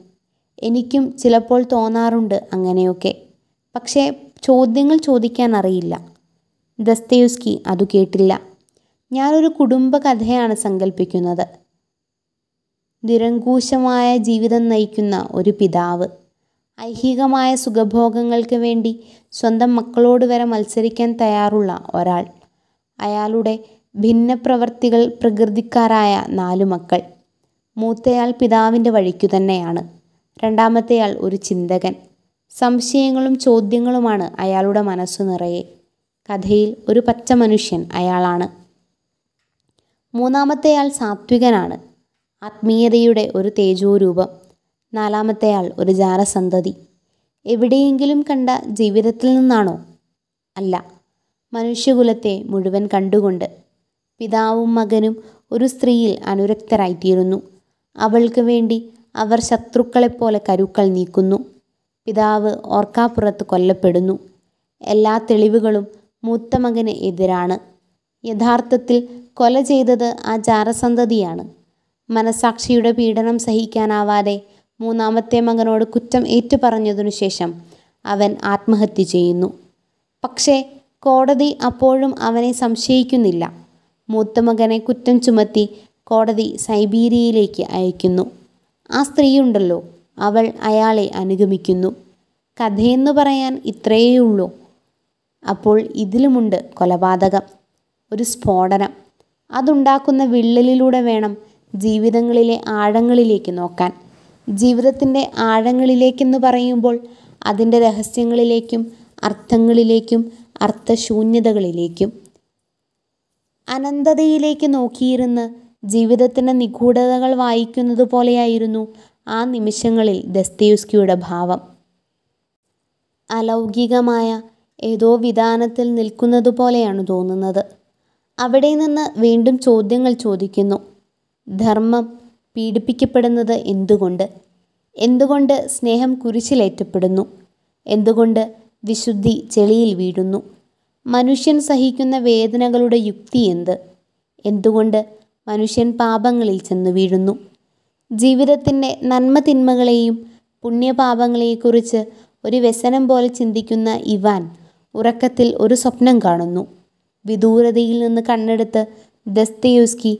എനിക്കും ചിലപ്പോൾ തോന്നാറുണ്ട് അങ്ങനെയൊക്കെ പക്ഷേ ചോദ്യങ്ങൾ ചോദിക്കാൻ അറിയില്ല ദസ്തയുസ്കി അതു കേട്ടില്ല ഞാനൊരു കുടുംബ കഥയാണ് സങ്കല്പിക്കുന്നത് നിരങ്കൂശമായ ജീവിതം നയിക്കുന്ന ഒരു പിതാവ് ഐഹികമായ സുഖഭോഗങ്ങൾക്ക് വേണ്ടി സ്വന്തം മക്കളോട് വരെ മത്സരിക്കാൻ തയ്യാറുള്ള ഒരാൾ അയാളുടെ ഭിന്നപ്രവർത്തികൾ പ്രകൃതിക്കാരായ നാലു മക്കൾ മൂത്തയാൾ പിതാവിൻ്റെ വഴിക്കു തന്നെയാണ് രണ്ടാമത്തെയാൾ ഒരു ചിന്തകൻ സംശയങ്ങളും ചോദ്യങ്ങളുമാണ് അയാളുടെ മനസ്സു നിറയെ കഥയിൽ ഒരു പച്ച മനുഷ്യൻ അയാളാണ് മൂന്നാമത്തെയാൾ സാത്വികനാണ് ആത്മീയതയുടെ ഒരു തേജോരൂപം നാലാമത്തെയാൾ ഒരു ജാരസന്തതി എവിടെയെങ്കിലും കണ്ട ജീവിതത്തിൽ നിന്നാണോ അല്ല മനുഷ്യകുലത്തെ മുഴുവൻ കണ്ടുകൊണ്ട് പിതാവും മകനും ഒരു സ്ത്രീയിൽ അനുരക്തരായിത്തീരുന്നു അവൾക്ക് വേണ്ടി അവർ ശത്രുക്കളെപ്പോലെ കരുക്കൾ നീക്കുന്നു പിതാവ് ഓർക്കാപ്പുറത്ത് കൊല്ലപ്പെടുന്നു എല്ലാ തെളിവുകളും മൂത്ത മകന് എതിരാണ് യഥാർത്ഥത്തിൽ കൊല ചെയ്തത് ആ ജാരസന്തതിയാണ് മനസാക്ഷിയുടെ പീഡനം സഹിക്കാനാവാതെ മൂന്നാമത്തെ മകനോട് കുറ്റം ഏറ്റുപറഞ്ഞതിനു ശേഷം അവൻ ആത്മഹത്യ ചെയ്യുന്നു പക്ഷേ കോടതി അപ്പോഴും അവനെ സംശയിക്കുന്നില്ല മൂത്ത മകനെ കുറ്റം ചുമത്തി കോടതി സൈബീരിയയിലേക്ക് അയക്കുന്നു ആ സ്ത്രീയുണ്ടല്ലോ അവൾ അയാളെ അനുഗമിക്കുന്നു കഥയെന്ന് പറയാൻ ഇത്രയേ ഉള്ളൂ അപ്പോൾ ഇതിലുമുണ്ട് കൊലപാതകം ഒരു സ്ഫോടനം അതുണ്ടാക്കുന്ന വിള്ളലിലൂടെ വേണം ജീവിതങ്ങളിലെ ആഴങ്ങളിലേക്ക് നോക്കാൻ ജീവിതത്തിൻ്റെ ആഴങ്ങളിലേക്കെന്ന് പറയുമ്പോൾ അതിൻ്റെ രഹസ്യങ്ങളിലേക്കും അർത്ഥങ്ങളിലേക്കും അർത്ഥശൂന്യതകളിലേക്കും അനന്തതയിലേക്ക് നോക്കിയിരുന്ന് ജീവിതത്തിൻ്റെ നിഗൂഢതകൾ വായിക്കുന്നത് പോലെയായിരുന്നു ആ നിമിഷങ്ങളിൽ ദസ്തയുസ്കിയുടെ ഭാവം അലൗകികമായ ഏതോ വിധാനത്തിൽ നിൽക്കുന്നത് പോലെയാണ് തോന്നുന്നത് അവിടെ നിന്ന് വീണ്ടും ചോദ്യങ്ങൾ ചോദിക്കുന്നു ധർമ്മം പീഡിപ്പിക്കപ്പെടുന്നത് എന്തുകൊണ്ട് എന്തുകൊണ്ട് സ്നേഹം കുരിശിലേറ്റപ്പെടുന്നു എന്തുകൊണ്ട് വിശുദ്ധി ചെളിയിൽ വീഴുന്നു മനുഷ്യൻ സഹിക്കുന്ന വേദനകളുടെ യുക്തി എന്ത് എന്തുകൊണ്ട് മനുഷ്യൻ പാപങ്ങളിൽ ചെന്നു വീഴുന്നു ജീവിതത്തിൻ്റെ നന്മ തിന്മകളെയും പുണ്യപാപങ്ങളെക്കുറിച്ച് ഒരു വ്യസനം പോലെ ചിന്തിക്കുന്ന ഇവാൻ ഉറക്കത്തിൽ ഒരു സ്വപ്നം കാണുന്നു വിദൂരതയിൽ നിന്ന് കണ്ണെടുത്ത് ദസ്തയൂസ്കി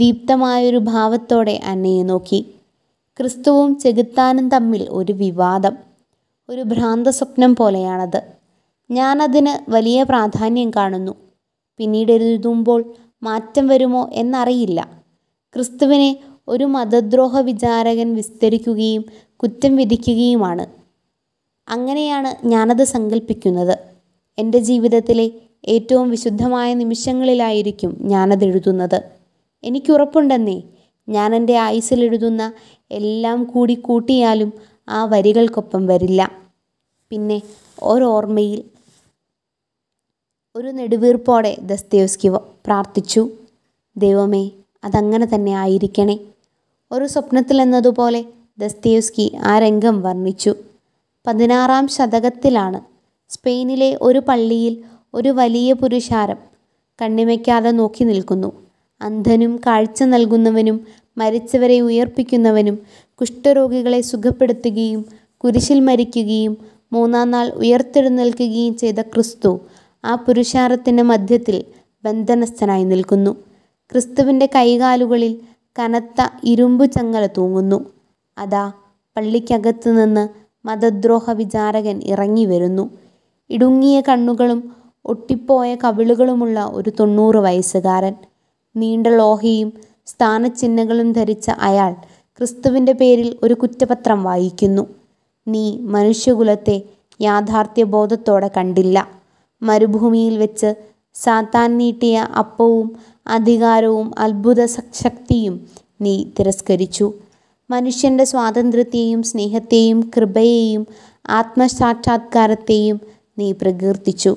ദീപ്തമായൊരു ഭാവത്തോടെ അന്നയെ നോക്കി ക്രിസ്തുവും ചെകുത്താനും തമ്മിൽ ഒരു വിവാദം ഒരു ഭ്രാന്ത സ്വപ്നം പോലെയാണത് ഞാനതിന് വലിയ പ്രാധാന്യം കാണുന്നു പിന്നീട് എഴുതുമ്പോൾ മാറ്റം വരുമോ എന്നറിയില്ല ക്രിസ്തുവിനെ ഒരു മതദ്രോഹ വിചാരകൻ വിസ്തരിക്കുകയും കുറ്റം വിധിക്കുകയുമാണ് അങ്ങനെയാണ് ഞാനത് സങ്കല്പിക്കുന്നത് എൻ്റെ ജീവിതത്തിലെ ഏറ്റവും വിശുദ്ധമായ നിമിഷങ്ങളിലായിരിക്കും ഞാനത് എഴുതുന്നത് എനിക്കുറപ്പുണ്ടെന്നേ ഞാൻ എൻ്റെ ആയുസിൽ എഴുതുന്ന എല്ലാം കൂടി കൂട്ടിയാലും ആ വരികൾക്കൊപ്പം വരില്ല പിന്നെ ഓരോർമ്മയിൽ ഒരു നെടുവീർപ്പോടെ ദസ്തേവ്സ്കിവോ പ്രാർത്ഥിച്ചു ദൈവമേ അതങ്ങനെ തന്നെ ആയിരിക്കണേ ഒരു സ്വപ്നത്തിലെന്നതുപോലെ ദസ്തേവ്സ്കി ആ രംഗം വർണ്ണിച്ചു പതിനാറാം ശതകത്തിലാണ് സ്പെയിനിലെ ഒരു പള്ളിയിൽ ഒരു വലിയ പുരുഷാരം കണ്ണിമയ്ക്കാതെ നോക്കി നിൽക്കുന്നു അന്ധനും കാഴ്ച നൽകുന്നവനും മരിച്ചവരെ ഉയർപ്പിക്കുന്നവനും കുഷ്ഠരോഗികളെ സുഖപ്പെടുത്തുകയും കുരിശിൽ മരിക്കുകയും മൂന്നാം നാൾ ഉയർത്തെഴുന്നേൽക്കുകയും ചെയ്ത ക്രിസ്തു ആ പുരുഷാരത്തിൻ്റെ മധ്യത്തിൽ ബന്ധനസ്ഥനായി നിൽക്കുന്നു ക്രിസ്തുവിൻ്റെ കൈകാലുകളിൽ കനത്ത ഇരുമ്പു ചങ്ങല തൂങ്ങുന്നു അതാ പള്ളിക്കകത്തു നിന്ന് മതദ്രോഹ വിചാരകൻ ഇറങ്ങി വരുന്നു ഇടുങ്ങിയ കണ്ണുകളും ഒട്ടിപ്പോയ കവിളുകളുമുള്ള ഒരു തൊണ്ണൂറ് വയസ്സുകാരൻ നീണ്ട ലോഹയും സ്ഥാനചിഹ്നങ്ങളും ധരിച്ച അയാൾ ക്രിസ്തുവിൻ്റെ പേരിൽ ഒരു കുറ്റപത്രം വായിക്കുന്നു നീ മനുഷ്യകുലത്തെ യാഥാർത്ഥ്യബോധത്തോടെ കണ്ടില്ല മരുഭൂമിയിൽ വെച്ച് സാത്താൻ നീട്ടിയ അപ്പവും അധികാരവും അത്ഭുത ശക്തിയും നീ തിരസ്കരിച്ചു മനുഷ്യൻ്റെ സ്വാതന്ത്ര്യത്തെയും സ്നേഹത്തെയും കൃപയെയും ആത്മസാക്ഷാത്കാരത്തെയും നീ പ്രകീർത്തിച്ചു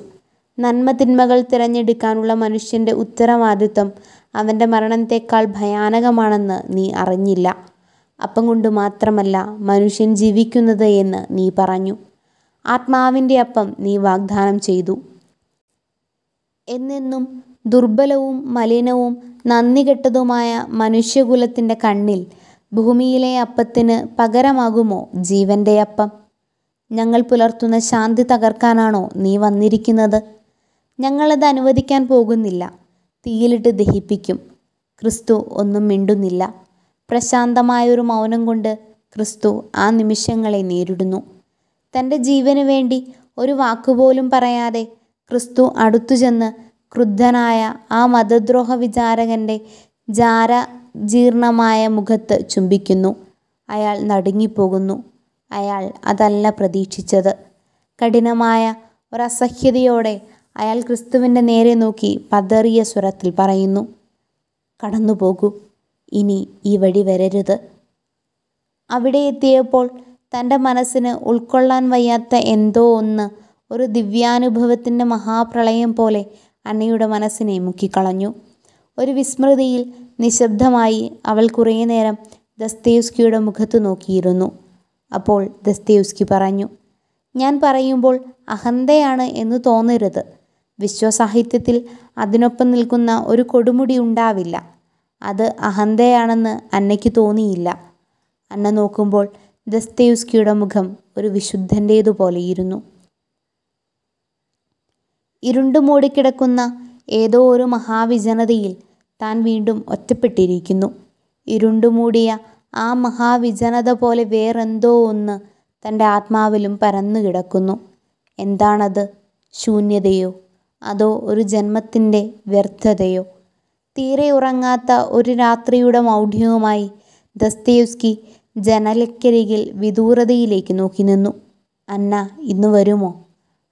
നന്മ തിന്മകൾ തിരഞ്ഞെടുക്കാനുള്ള മനുഷ്യൻ്റെ ഉത്തരവാദിത്വം അവൻ്റെ മരണത്തെക്കാൾ ഭയാനകമാണെന്ന് നീ അറിഞ്ഞില്ല അപ്പം കൊണ്ട് മാത്രമല്ല മനുഷ്യൻ ജീവിക്കുന്നത് എന്ന് നീ പറഞ്ഞു ആത്മാവിൻ്റെ അപ്പം നീ വാഗ്ദാനം ചെയ്തു എന്നെന്നും ദുർബലവും മലിനവും നന്ദികെട്ടതുമായ മനുഷ്യകുലത്തിൻ്റെ കണ്ണിൽ ഭൂമിയിലെ അപ്പത്തിന് പകരമാകുമോ ജീവൻ്റെ അപ്പം ഞങ്ങൾ പുലർത്തുന്ന ശാന്തി തകർക്കാനാണോ നീ വന്നിരിക്കുന്നത് ഞങ്ങളത് അനുവദിക്കാൻ പോകുന്നില്ല തീയിലിട്ട് ദഹിപ്പിക്കും ക്രിസ്തു ഒന്നും മിണ്ടുന്നില്ല പ്രശാന്തമായൊരു മൗനം കൊണ്ട് ക്രിസ്തു ആ നിമിഷങ്ങളെ നേരിടുന്നു തൻ്റെ ജീവന് വേണ്ടി ഒരു വാക്കുപോലും പറയാതെ ക്രിസ്തു അടുത്തുചെന്ന് ക്രുദ്ധനായ ആ മതദ്രോഹ വിചാരകൻ്റെ ജാര ജീർണമായ മുഖത്ത് ചുംബിക്കുന്നു അയാൾ നടുങ്ങിപ്പോകുന്നു അയാൾ അതല്ല പ്രതീക്ഷിച്ചത് കഠിനമായ ഒരസഹ്യതയോടെ അയാൾ ക്രിസ്തുവിൻ്റെ നേരെ നോക്കി പതറിയ സ്വരത്തിൽ പറയുന്നു കടന്നു പോകൂ ഇനി ഈ വഴി വരരുത് അവിടെ എത്തിയപ്പോൾ തൻ്റെ മനസ്സിന് ഉൾക്കൊള്ളാൻ വയ്യാത്ത എന്തോ ഒന്ന് ഒരു ദിവ്യാനുഭവത്തിൻ്റെ മഹാപ്രളയം പോലെ അന്നയുടെ മനസ്സിനെ മുക്കിക്കളഞ്ഞു ഒരു വിസ്മൃതിയിൽ നിശബ്ദമായി അവൾ കുറേ നേരം ദസ്തേവ്സ്കിയുടെ മുഖത്ത് നോക്കിയിരുന്നു അപ്പോൾ ദസ്തേവ്സ്കി പറഞ്ഞു ഞാൻ പറയുമ്പോൾ അഹന്തയാണ് എന്ന് തോന്നരുത് വിശ്വസാഹിത്യത്തിൽ അതിനൊപ്പം നിൽക്കുന്ന ഒരു കൊടുമുടി ഉണ്ടാവില്ല അത് അഹന്തയാണെന്ന് അന്നയ്ക്ക് തോന്നിയില്ല അന്ന നോക്കുമ്പോൾ ദസ്തേവ്സ്കിയുടെ മുഖം ഒരു വിശുദ്ധൻ്റേതുപോലെയിരുന്നു ഇരുണ്ടു മൂടിക്കിടക്കുന്ന ഏതോ ഒരു മഹാവിജനതയിൽ താൻ വീണ്ടും ഒറ്റപ്പെട്ടിരിക്കുന്നു ഇരുണ്ടു മൂടിയ ആ മഹാവിജനത പോലെ വേറെന്തോ ഒന്ന് തൻ്റെ ആത്മാവിലും പരന്നു കിടക്കുന്നു എന്താണത് ശൂന്യതയോ അതോ ഒരു ജന്മത്തിൻ്റെ വ്യർത്ഥതയോ തീരെ ഉറങ്ങാത്ത ഒരു രാത്രിയുടെ മൗഢ്യവുമായി ദസ്തയുസ്കി ജനലക്കരികിൽ വിദൂരതയിലേക്ക് നോക്കി നിന്നു അന്ന ഇന്ന് വരുമോ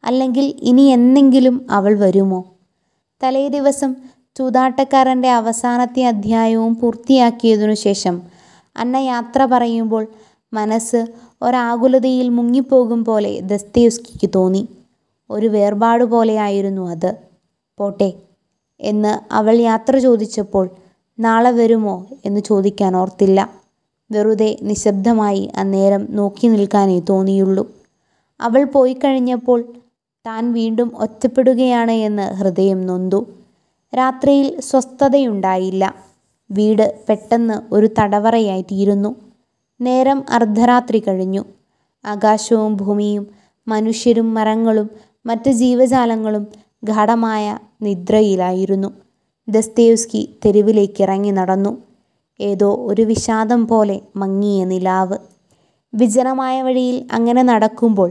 അല്ലെങ്കിൽ ഇനി എന്നെങ്കിലും അവൾ വരുമോ തലേ ദിവസം ചൂതാട്ടക്കാരൻ്റെ അവസാനത്തെ അധ്യായവും പൂർത്തിയാക്കിയതിനു ശേഷം അന്ന യാത്ര പറയുമ്പോൾ മനസ്സ് ഒരാകുലതയിൽ മുങ്ങിപ്പോകും പോലെ ദസ്തയുസ്കിക്ക് തോന്നി ഒരു വേർപാട് പോലെയായിരുന്നു അത് പോട്ടെ എന്ന് അവൾ യാത്ര ചോദിച്ചപ്പോൾ നാളെ വരുമോ എന്ന് ചോദിക്കാൻ ഓർത്തില്ല വെറുതെ നിശബ്ദമായി അന്നേരം നോക്കി നിൽക്കാനേ തോന്നിയുള്ളൂ അവൾ പോയി കഴിഞ്ഞപ്പോൾ താൻ വീണ്ടും ഒറ്റപ്പെടുകയാണ് എന്ന് ഹൃദയം നൊന്തു രാത്രിയിൽ സ്വസ്ഥതയുണ്ടായില്ല വീട് പെട്ടെന്ന് ഒരു തടവറയായി തീരുന്നു നേരം അർദ്ധരാത്രി കഴിഞ്ഞു ആകാശവും ഭൂമിയും മനുഷ്യരും മരങ്ങളും മറ്റ് ജീവജാലങ്ങളും ഗാഠമായ നിദ്രയിലായിരുന്നു ദസ്തേവ്സ്കി തെരുവിലേക്ക് ഇറങ്ങി നടന്നു ഏതോ ഒരു വിഷാദം പോലെ മങ്ങിയ നിലാവ് വിജനമായ വഴിയിൽ അങ്ങനെ നടക്കുമ്പോൾ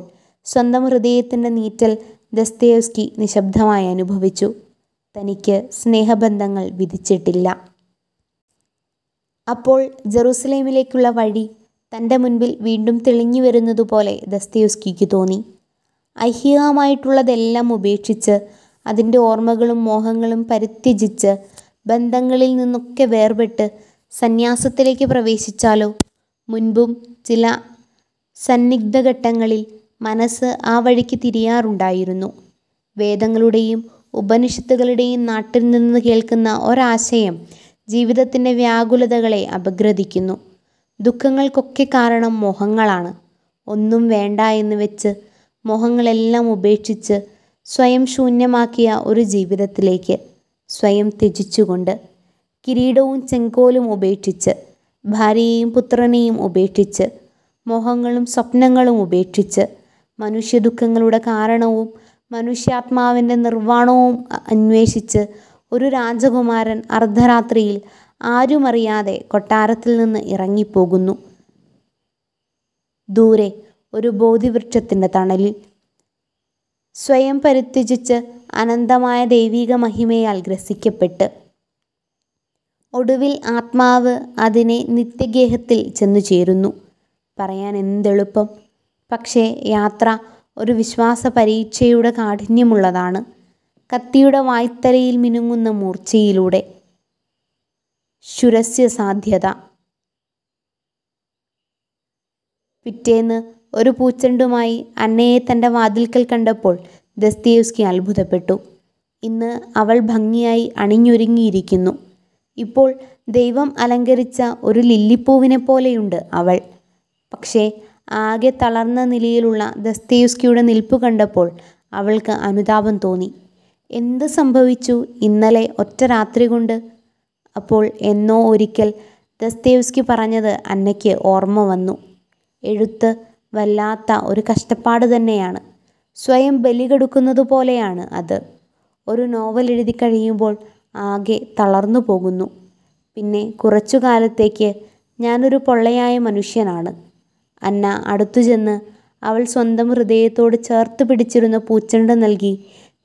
സ്വന്തം ഹൃദയത്തിൻ്റെ നീറ്റൽ ദസ്തേവ്സ്കി നിശബ്ദമായി അനുഭവിച്ചു തനിക്ക് സ്നേഹബന്ധങ്ങൾ വിധിച്ചിട്ടില്ല അപ്പോൾ ജെറൂസലേമിലേക്കുള്ള വഴി തൻ്റെ മുൻപിൽ വീണ്ടും തെളിഞ്ഞു വരുന്നതുപോലെ ദസ്തേവ്സ്കിക്ക് തോന്നി ഐഹികമായിട്ടുള്ളതെല്ലാം ഉപേക്ഷിച്ച് അതിൻ്റെ ഓർമ്മകളും മോഹങ്ങളും പരിത്യജിച്ച് ബന്ധങ്ങളിൽ നിന്നൊക്കെ വേർപെട്ട് സന്യാസത്തിലേക്ക് പ്രവേശിച്ചാലോ മുൻപും ചില സന്നിഗ്ധ ഘട്ടങ്ങളിൽ മനസ്സ് ആ വഴിക്ക് തിരിയാറുണ്ടായിരുന്നു വേദങ്ങളുടെയും ഉപനിഷത്തുകളുടെയും നാട്ടിൽ നിന്ന് കേൾക്കുന്ന ഒരാശയം ജീവിതത്തിൻ്റെ വ്യാകുലതകളെ അപഗ്രഥിക്കുന്നു ദുഃഖങ്ങൾക്കൊക്കെ കാരണം മോഹങ്ങളാണ് ഒന്നും വേണ്ട എന്ന് വെച്ച് മോഹങ്ങളെല്ലാം ഉപേക്ഷിച്ച് സ്വയം ശൂന്യമാക്കിയ ഒരു ജീവിതത്തിലേക്ക് സ്വയം ത്യജിച്ചുകൊണ്ട് കിരീടവും ചെങ്കോലും ഉപേക്ഷിച്ച് ഭാര്യയെയും പുത്രനെയും ഉപേക്ഷിച്ച് മോഹങ്ങളും സ്വപ്നങ്ങളും ഉപേക്ഷിച്ച് മനുഷ്യദുഃഖങ്ങളുടെ കാരണവും മനുഷ്യാത്മാവിൻ്റെ നിർവ്വാണവും അന്വേഷിച്ച് ഒരു രാജകുമാരൻ അർദ്ധരാത്രിയിൽ ആരുമറിയാതെ കൊട്ടാരത്തിൽ നിന്ന് ഇറങ്ങിപ്പോകുന്നു ദൂരെ ഒരു ബോധിവൃക്ഷത്തിൻ്റെ തണലിൽ സ്വയം പരിത്യജിച്ച് അനന്തമായ ദൈവീക മഹിമയാൽ ഗ്രസിക്കപ്പെട്ട് ഒടുവിൽ ആത്മാവ് അതിനെ നിത്യഗേഹത്തിൽ ചെന്നു ചേരുന്നു പറയാൻ എന്തെളുപ്പം പക്ഷേ യാത്ര ഒരു വിശ്വാസ പരീക്ഷയുടെ കാഠിന്യമുള്ളതാണ് കത്തിയുടെ വായ്ത്തലയിൽ മിനുങ്ങുന്ന മൂർച്ചയിലൂടെ ശുരസ്യ സാധ്യത പിറ്റേന്ന് ഒരു പൂച്ചെണ്ടുമായി അന്നയെ തൻ്റെ വാതിൽക്കൽ കണ്ടപ്പോൾ ദസ്തിയേവ്സ്കി അത്ഭുതപ്പെട്ടു ഇന്ന് അവൾ ഭംഗിയായി അണിഞ്ഞൊരുങ്ങിയിരിക്കുന്നു ഇപ്പോൾ ദൈവം അലങ്കരിച്ച ഒരു ലില്ലിപ്പൂവിനെ പോലെയുണ്ട് അവൾ പക്ഷേ ആകെ തളർന്ന നിലയിലുള്ള ദസ്തേവ്സ്കിയുടെ നിൽപ്പ് കണ്ടപ്പോൾ അവൾക്ക് അനുതാപം തോന്നി എന്ത് സംഭവിച്ചു ഇന്നലെ ഒറ്റ രാത്രി കൊണ്ട് അപ്പോൾ എന്നോ ഒരിക്കൽ ദസ്തേവ്സ്കി പറഞ്ഞത് അന്നയ്ക്ക് ഓർമ്മ വന്നു എഴുത്ത് വല്ലാത്ത ഒരു കഷ്ടപ്പാട് തന്നെയാണ് സ്വയം ബലികെടുക്കുന്നത് പോലെയാണ് അത് ഒരു നോവൽ എഴുതി കഴിയുമ്പോൾ ആകെ തളർന്നു പോകുന്നു പിന്നെ കുറച്ചു കാലത്തേക്ക് ഞാനൊരു പൊള്ളയായ മനുഷ്യനാണ് അന്ന അടുത്തു ചെന്ന് അവൾ സ്വന്തം ഹൃദയത്തോട് ചേർത്ത് പിടിച്ചിരുന്ന പൂച്ചെണ്ട് നൽകി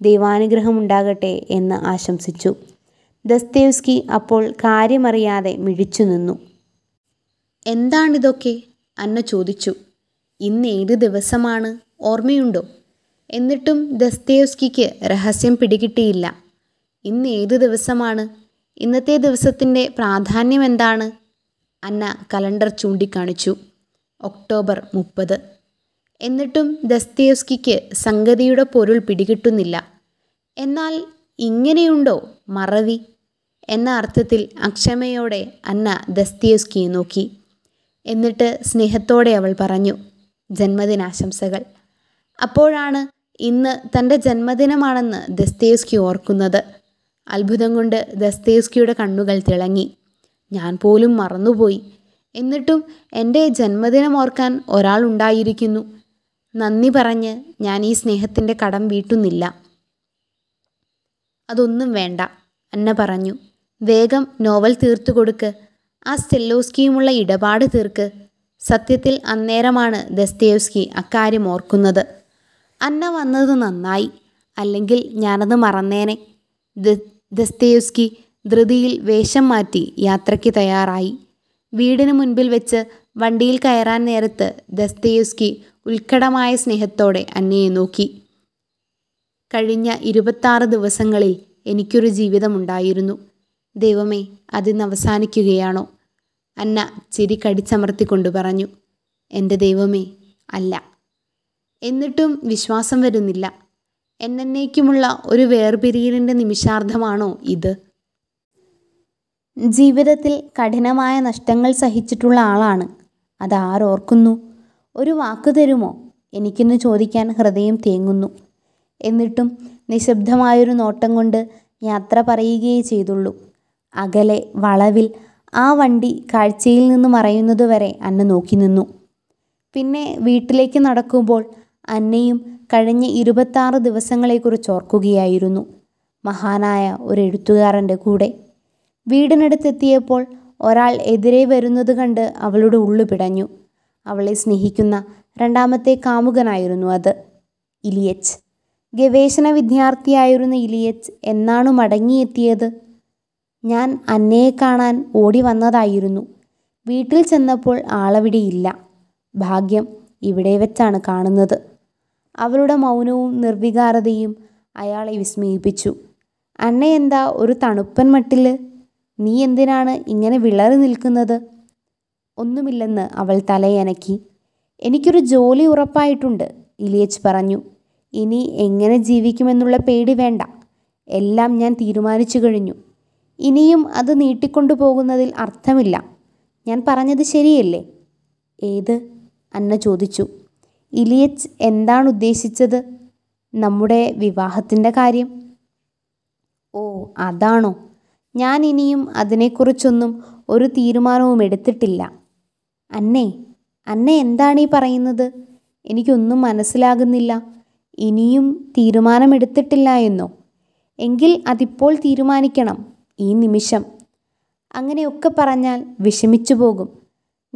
ദൈവാനുഗ്രഹമുണ്ടാകട്ടെ എന്ന് ആശംസിച്ചു ദസ്തേവ്സ്കി അപ്പോൾ കാര്യമറിയാതെ മിഴിച്ചു നിന്നു എന്താണിതൊക്കെ അന്ന ചോദിച്ചു ഇന്ന് ഏത് ദിവസമാണ് ഓർമ്മയുണ്ടോ എന്നിട്ടും ദസ്തേവ്സ്കിക്ക് രഹസ്യം പിടികിട്ടിയില്ല ഇന്ന് ഏത് ദിവസമാണ് ഇന്നത്തെ ദിവസത്തിൻ്റെ പ്രാധാന്യം എന്താണ് അന്ന കലണ്ടർ ചൂണ്ടിക്കാണിച്ചു ഒക്ടോബർ മുപ്പത് എന്നിട്ടും ദസ്തയോസ്കിക്ക് സംഗതിയുടെ പൊരുൾ പിടികിട്ടുന്നില്ല എന്നാൽ ഇങ്ങനെയുണ്ടോ മറവി എന്ന അർത്ഥത്തിൽ അക്ഷമയോടെ അന്ന ദസ്തയോസ്കിയെ നോക്കി എന്നിട്ട് സ്നേഹത്തോടെ അവൾ പറഞ്ഞു ജന്മദിനാശംസകൾ അപ്പോഴാണ് ഇന്ന് തൻ്റെ ജന്മദിനമാണെന്ന് ദസ്തയോസ്കി ഓർക്കുന്നത് അത്ഭുതം കൊണ്ട് ദസ്തയോസ്കിയുടെ കണ്ണുകൾ തിളങ്ങി ഞാൻ പോലും മറന്നുപോയി എന്നിട്ടും എൻ്റെ ജന്മദിനം ഓർക്കാൻ ഒരാൾ ഉണ്ടായിരിക്കുന്നു നന്ദി പറഞ്ഞ് ഞാൻ ഈ സ്നേഹത്തിൻ്റെ കടം വീട്ടുന്നില്ല അതൊന്നും വേണ്ട അന്ന പറഞ്ഞു വേഗം നോവൽ തീർത്തു കൊടുക്ക് ആ സ്റ്റെല്ലോസ്കിയുമുള്ള ഇടപാട് തീർക്ക് സത്യത്തിൽ അന്നേരമാണ് ദസ്തയേവ്സ്കി അക്കാര്യം ഓർക്കുന്നത് അന്ന വന്നത് നന്നായി അല്ലെങ്കിൽ ഞാനത് മറന്നേനെ ദസ്തയേവ്സ്കി ധൃതിയിൽ വേഷം മാറ്റി യാത്രയ്ക്ക് തയ്യാറായി വീടിന് മുൻപിൽ വെച്ച് വണ്ടിയിൽ കയറാൻ നേരത്ത് ദസ്തയുസ്കി ഉത്കടമായ സ്നേഹത്തോടെ അന്നയെ നോക്കി കഴിഞ്ഞ ഇരുപത്താറ് ദിവസങ്ങളിൽ എനിക്കൊരു ജീവിതമുണ്ടായിരുന്നു ദൈവമേ അതിന്ന് അവസാനിക്കുകയാണോ അന്ന ചിരി കടിച്ചമർത്തിക്കൊണ്ട് പറഞ്ഞു എൻ്റെ ദൈവമേ അല്ല എന്നിട്ടും വിശ്വാസം വരുന്നില്ല എന്നേക്കുമുള്ള ഒരു വേർപിരിയലിൻ്റെ നിമിഷാർദ്ധമാണോ ഇത് ജീവിതത്തിൽ കഠിനമായ നഷ്ടങ്ങൾ സഹിച്ചിട്ടുള്ള ആളാണ് അതാരോർക്കുന്നു ഒരു വാക്ക് തരുമോ എനിക്കിന്ന് ചോദിക്കാൻ ഹൃദയം തേങ്ങുന്നു എന്നിട്ടും നിശബ്ദമായൊരു നോട്ടം കൊണ്ട് യാത്ര പറയുകയേ ചെയ്തുള്ളൂ അകലെ വളവിൽ ആ വണ്ടി കാഴ്ചയിൽ നിന്ന് മറയുന്നത് വരെ അന്ന നോക്കി നിന്നു പിന്നെ വീട്ടിലേക്ക് നടക്കുമ്പോൾ അന്നയും കഴിഞ്ഞ ഇരുപത്താറ് ദിവസങ്ങളെക്കുറിച്ച് ഓർക്കുകയായിരുന്നു മഹാനായ ഒരു എഴുത്തുകാരൻ്റെ കൂടെ വീടിനടുത്തെത്തിയപ്പോൾ ഒരാൾ എതിരെ വരുന്നത് കണ്ട് അവളുടെ ഉള്ളു പിടഞ്ഞു അവളെ സ്നേഹിക്കുന്ന രണ്ടാമത്തെ കാമുകനായിരുന്നു അത് ഇലിയച്ച് ഗവേഷണ വിദ്യാർത്ഥിയായിരുന്ന ഇലിയച്ച് എന്നാണ് മടങ്ങിയെത്തിയത് ഞാൻ അന്നയെ കാണാൻ ഓടി വന്നതായിരുന്നു വീട്ടിൽ ചെന്നപ്പോൾ ആളവിടെയില്ല ഭാഗ്യം ഇവിടെ വെച്ചാണ് കാണുന്നത് അവളുടെ മൗനവും നിർവികാരതയും അയാളെ വിസ്മയിപ്പിച്ചു അന്നയെന്താ എന്താ ഒരു തണുപ്പൻ മട്ടില് നീ എന്തിനാണ് ഇങ്ങനെ വിളറി നിൽക്കുന്നത് ഒന്നുമില്ലെന്ന് അവൾ തലയനക്കി എനിക്കൊരു ജോലി ഉറപ്പായിട്ടുണ്ട് ഇലിയച്ച് പറഞ്ഞു ഇനി എങ്ങനെ ജീവിക്കുമെന്നുള്ള പേടി വേണ്ട എല്ലാം ഞാൻ തീരുമാനിച്ചു കഴിഞ്ഞു ഇനിയും അത് നീട്ടിക്കൊണ്ടു പോകുന്നതിൽ അർത്ഥമില്ല ഞാൻ പറഞ്ഞത് ശരിയല്ലേ ഏത് അന്ന ചോദിച്ചു ഇലിയച്ച് എന്താണ് ഉദ്ദേശിച്ചത് നമ്മുടെ വിവാഹത്തിൻ്റെ കാര്യം ഓ അതാണോ ഞാൻ ഇനിയും അതിനെക്കുറിച്ചൊന്നും ഒരു തീരുമാനവും എടുത്തിട്ടില്ല അന്നേ അന്ന എന്താണ് ഈ പറയുന്നത് എനിക്കൊന്നും മനസ്സിലാകുന്നില്ല ഇനിയും തീരുമാനമെടുത്തിട്ടില്ല എന്നോ എങ്കിൽ അതിപ്പോൾ തീരുമാനിക്കണം ഈ നിമിഷം അങ്ങനെയൊക്കെ പറഞ്ഞാൽ വിഷമിച്ചു പോകും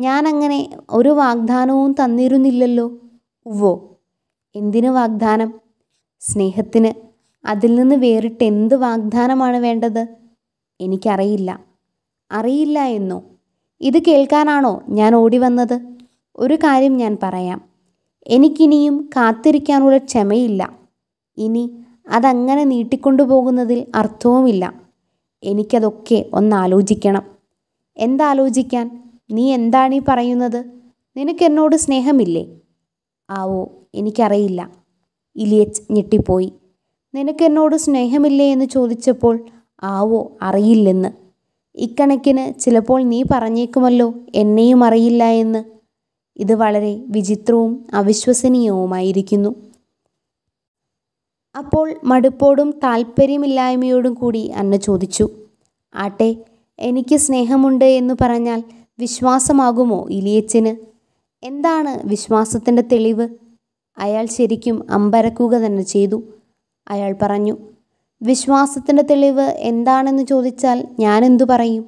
ഞാനങ്ങനെ ഒരു വാഗ്ദാനവും തന്നിരുന്നില്ലല്ലോ ഉവ്വോ എന്തിനു വാഗ്ദാനം സ്നേഹത്തിന് അതിൽ നിന്ന് വേറിട്ട് എന്ത് വാഗ്ദാനമാണ് വേണ്ടത് എനിക്കറിയില്ല അറിയില്ല എന്നോ ഇത് കേൾക്കാനാണോ ഞാൻ ഓടി വന്നത് ഒരു കാര്യം ഞാൻ പറയാം എനിക്കിനിയും കാത്തിരിക്കാനുള്ള ക്ഷമയില്ല ഇനി അതങ്ങനെ നീട്ടിക്കൊണ്ടുപോകുന്നതിൽ അർത്ഥവുമില്ല എനിക്കതൊക്കെ ഒന്നാലോചിക്കണം എന്താലോചിക്കാൻ നീ എന്താണീ പറയുന്നത് നിനക്കെന്നോട് സ്നേഹമില്ലേ ആവോ എനിക്കറിയില്ല ഇലിയച്ച് ഞെട്ടിപ്പോയി നിനക്കെന്നോട് സ്നേഹമില്ലേ എന്ന് ചോദിച്ചപ്പോൾ ആവോ അറിയില്ലെന്ന് ഇക്കണക്കിന് ചിലപ്പോൾ നീ പറഞ്ഞേക്കുമല്ലോ എന്നെയും അറിയില്ല എന്ന് ഇത് വളരെ വിചിത്രവും അവിശ്വസനീയവുമായിരിക്കുന്നു അപ്പോൾ മടുപ്പോടും താല്പര്യമില്ലായ്മയോടും കൂടി അന്ന ചോദിച്ചു ആട്ടെ എനിക്ക് സ്നേഹമുണ്ട് എന്ന് പറഞ്ഞാൽ വിശ്വാസമാകുമോ ഇലിയച്ചിന് എന്താണ് വിശ്വാസത്തിൻ്റെ തെളിവ് അയാൾ ശരിക്കും അമ്പരക്കുക തന്നെ ചെയ്തു അയാൾ പറഞ്ഞു വിശ്വാസത്തിൻ്റെ തെളിവ് എന്താണെന്ന് ചോദിച്ചാൽ ഞാൻ എന്തു പറയും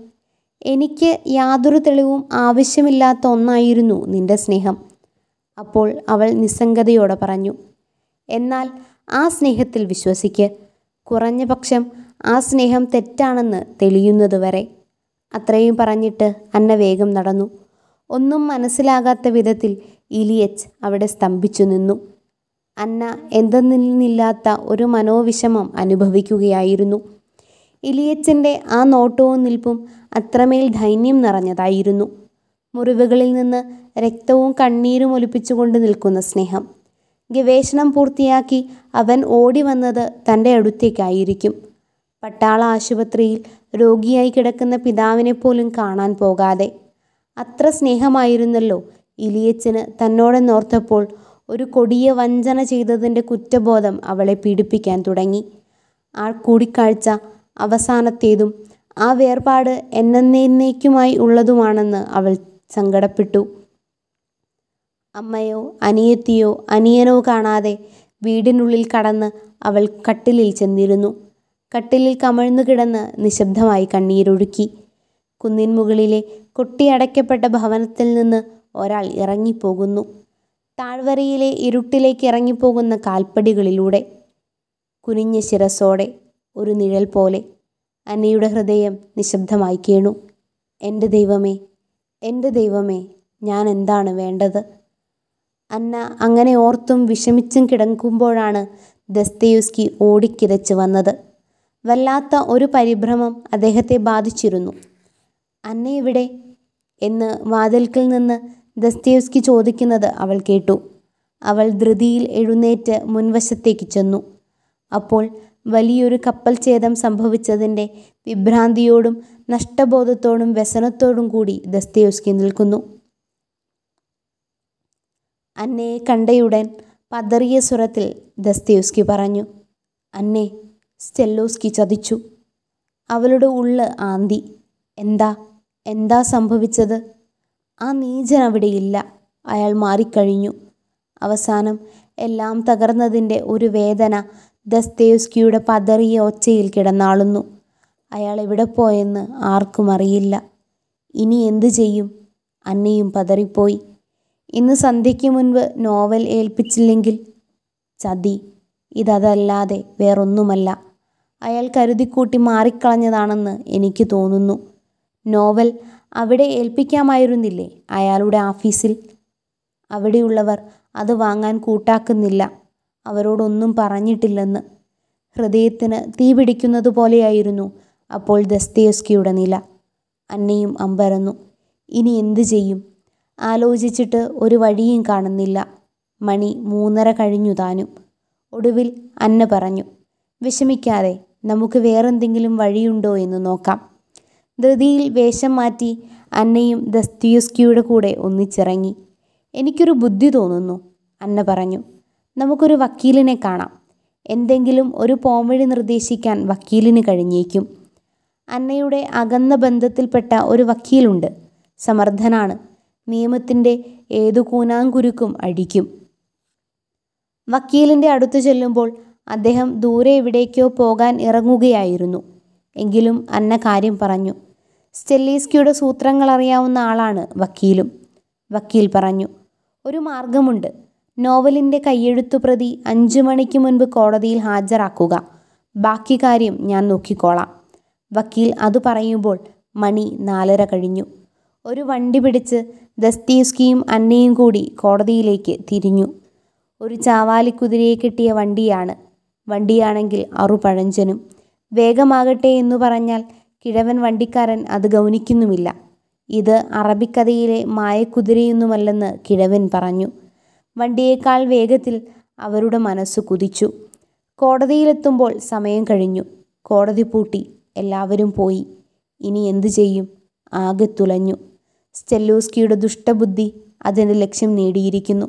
എനിക്ക് യാതൊരു തെളിവും ആവശ്യമില്ലാത്ത ഒന്നായിരുന്നു നിന്റെ സ്നേഹം അപ്പോൾ അവൾ നിസ്സംഗതയോടെ പറഞ്ഞു എന്നാൽ ആ സ്നേഹത്തിൽ വിശ്വസിക്ക് കുറഞ്ഞ പക്ഷം ആ സ്നേഹം തെറ്റാണെന്ന് തെളിയുന്നതുവരെ അത്രയും പറഞ്ഞിട്ട് അന്ന വേഗം നടന്നു ഒന്നും മനസ്സിലാകാത്ത വിധത്തിൽ ഇലിയച്ച് അവിടെ സ്തംഭിച്ചു നിന്നു അന്ന എന്തെന്നില്ലാത്ത ഒരു മനോവിഷമം അനുഭവിക്കുകയായിരുന്നു ഇലിയച്ചൻ്റെ ആ നോട്ടവും നിൽപ്പും അത്രമേൽ ധൈന്യം നിറഞ്ഞതായിരുന്നു മുറിവുകളിൽ നിന്ന് രക്തവും കണ്ണീരും ഒലിപ്പിച്ചുകൊണ്ട് നിൽക്കുന്ന സ്നേഹം ഗവേഷണം പൂർത്തിയാക്കി അവൻ ഓടി വന്നത് തൻ്റെ അടുത്തേക്കായിരിക്കും പട്ടാള ആശുപത്രിയിൽ രോഗിയായി കിടക്കുന്ന പിതാവിനെ പോലും കാണാൻ പോകാതെ അത്ര സ്നേഹമായിരുന്നല്ലോ ഇലിയച്ചന് നോർത്തപ്പോൾ ഒരു കൊടിയ വഞ്ചന ചെയ്തതിൻ്റെ കുറ്റബോധം അവളെ പീഡിപ്പിക്കാൻ തുടങ്ങി ആ കൂടിക്കാഴ്ച അവസാനത്തേതും ആ വേർപാട് എന്നേക്കുമായി ഉള്ളതുമാണെന്ന് അവൾ സങ്കടപ്പെട്ടു അമ്മയോ അനിയത്തിയോ അനിയനോ കാണാതെ വീടിനുള്ളിൽ കടന്ന് അവൾ കട്ടിലിൽ ചെന്നിരുന്നു കട്ടിലിൽ കമഴ്ന്നു കിടന്ന് നിശബ്ദമായി കണ്ണീരൊഴുക്കി കുന്നിൻ മുകളിലെ കൊട്ടിയടയ്ക്കപ്പെട്ട ഭവനത്തിൽ നിന്ന് ഒരാൾ ഇറങ്ങിപ്പോകുന്നു താഴ്വരയിലെ ഇരുട്ടിലേക്ക് ഇറങ്ങിപ്പോകുന്ന കാൽപ്പടികളിലൂടെ കുനിഞ്ഞ ശിരസോടെ ഒരു നിഴൽ പോലെ അന്നയുടെ ഹൃദയം നിശബ്ദമായി കേണു എൻ്റെ ദൈവമേ എൻ്റെ ദൈവമേ ഞാൻ എന്താണ് വേണ്ടത് അന്ന അങ്ങനെ ഓർത്തും വിഷമിച്ചും കിടക്കുമ്പോഴാണ് ദസ്തയുസ്കി ഓടിക്കിതച്ച് വന്നത് വല്ലാത്ത ഒരു പരിഭ്രമം അദ്ദേഹത്തെ ബാധിച്ചിരുന്നു അന്നയെവിടെ എന്ന് വാതിൽക്കിൽ നിന്ന് ദസ്തേവ്സ്കി ചോദിക്കുന്നത് അവൾ കേട്ടു അവൾ ധൃതിയിൽ എഴുന്നേറ്റ് മുൻവശത്തേക്ക് ചെന്നു അപ്പോൾ വലിയൊരു കപ്പൽ ഛേദം സംഭവിച്ചതിൻ്റെ വിഭ്രാന്തിയോടും നഷ്ടബോധത്തോടും വ്യസനത്തോടും കൂടി ദസ്തേവ്സ്കി നിൽക്കുന്നു അന്നയെ കണ്ടയുടൻ പതറിയ സ്വരത്തിൽ ദസ്തേവ്സ്കി പറഞ്ഞു അന്നെ സ്റ്റെല്ലോസ്കി ചതിച്ചു അവളുടെ ഉള്ള് ആന്തി എന്താ എന്താ സംഭവിച്ചത് ആ നീചൻ അവിടെയില്ല അയാൾ മാറിക്കഴിഞ്ഞു അവസാനം എല്ലാം തകർന്നതിൻ്റെ ഒരു വേദന ദസ്തേവ്സ്കിയുടെ പതറിയ ഒച്ചയിൽ കിടന്നാളുന്നു അയാൾ എവിടെ പോയെന്ന് ആർക്കും അറിയില്ല ഇനി എന്തു ചെയ്യും അന്നയും പതറിപ്പോയി ഇന്ന് സന്ധ്യയ്ക്ക് മുൻപ് നോവൽ ഏൽപ്പിച്ചില്ലെങ്കിൽ ചതി ഇതല്ലാതെ വേറൊന്നുമല്ല അയാൾ കരുതിക്കൂട്ടി മാറിക്കളഞ്ഞതാണെന്ന് എനിക്ക് തോന്നുന്നു നോവൽ അവിടെ ഏൽപ്പിക്കാമായിരുന്നില്ലേ അയാളുടെ ആഫീസിൽ അവിടെയുള്ളവർ അത് വാങ്ങാൻ കൂട്ടാക്കുന്നില്ല അവരോടൊന്നും പറഞ്ഞിട്ടില്ലെന്ന് ഹൃദയത്തിന് തീ പിടിക്കുന്നതുപോലെയായിരുന്നു പോലെയായിരുന്നു അപ്പോൾ ദസ്തയോസ്കിയുടെ നില അന്നയും അമ്പരന്നു ഇനി എന്തു ചെയ്യും ആലോചിച്ചിട്ട് ഒരു വഴിയും കാണുന്നില്ല മണി മൂന്നര കഴിഞ്ഞു താനും ഒടുവിൽ അന്ന പറഞ്ഞു വിഷമിക്കാതെ നമുക്ക് വേറെന്തെങ്കിലും വഴിയുണ്ടോ എന്ന് നോക്കാം ധൃതിയിൽ വേഷം മാറ്റി അന്നയും ദസ്തിയുസ്കിയുടെ കൂടെ ഒന്നിച്ചിറങ്ങി എനിക്കൊരു ബുദ്ധി തോന്നുന്നു അന്ന പറഞ്ഞു നമുക്കൊരു വക്കീലിനെ കാണാം എന്തെങ്കിലും ഒരു പോംവഴി നിർദ്ദേശിക്കാൻ വക്കീലിന് കഴിഞ്ഞേക്കും അന്നയുടെ അകന്ന ബന്ധത്തിൽപ്പെട്ട ഒരു വക്കീലുണ്ട് സമർത്ഥനാണ് നിയമത്തിൻ്റെ ഏതു കൂനാങ്കുരുക്കും അടിക്കും വക്കീലിൻ്റെ അടുത്തു ചെല്ലുമ്പോൾ അദ്ദേഹം ദൂരെ എവിടേക്കോ പോകാൻ ഇറങ്ങുകയായിരുന്നു എങ്കിലും അന്ന കാര്യം പറഞ്ഞു സ്റ്റെല്ലീസ്കിയുടെ സൂത്രങ്ങൾ അറിയാവുന്ന ആളാണ് വക്കീലും വക്കീൽ പറഞ്ഞു ഒരു മാർഗമുണ്ട് നോവലിൻ്റെ കയ്യെഴുത്തു പ്രതി അഞ്ചു മണിക്ക് മുൻപ് കോടതിയിൽ ഹാജരാക്കുക ബാക്കി കാര്യം ഞാൻ നോക്കിക്കോളാം വക്കീൽ അത് പറയുമ്പോൾ മണി നാലര കഴിഞ്ഞു ഒരു വണ്ടി പിടിച്ച് ദസ്തീസ്കിയും അന്നയും കൂടി കോടതിയിലേക്ക് തിരിഞ്ഞു ഒരു ചാവാലിക്കുതിരയെ കിട്ടിയ വണ്ടിയാണ് വണ്ടിയാണെങ്കിൽ അറുപഴഞ്ചനും വേഗമാകട്ടെ എന്നു പറഞ്ഞാൽ കിഴവൻ വണ്ടിക്കാരൻ അത് ഗൗനിക്കുന്നുമില്ല ഇത് അറബിക്കഥയിലെ മായക്കുതിരയൊന്നുമല്ലെന്ന് കിഴവൻ പറഞ്ഞു വണ്ടിയേക്കാൾ വേഗത്തിൽ അവരുടെ മനസ്സ് കുതിച്ചു കോടതിയിലെത്തുമ്പോൾ സമയം കഴിഞ്ഞു കോടതി പൂട്ടി എല്ലാവരും പോയി ഇനി എന്തു ചെയ്യും ആകെ തുലഞ്ഞു സ്റ്റെല്ലോസ്കിയുടെ ദുഷ്ടബുദ്ധി അതിൻ്റെ ലക്ഷ്യം നേടിയിരിക്കുന്നു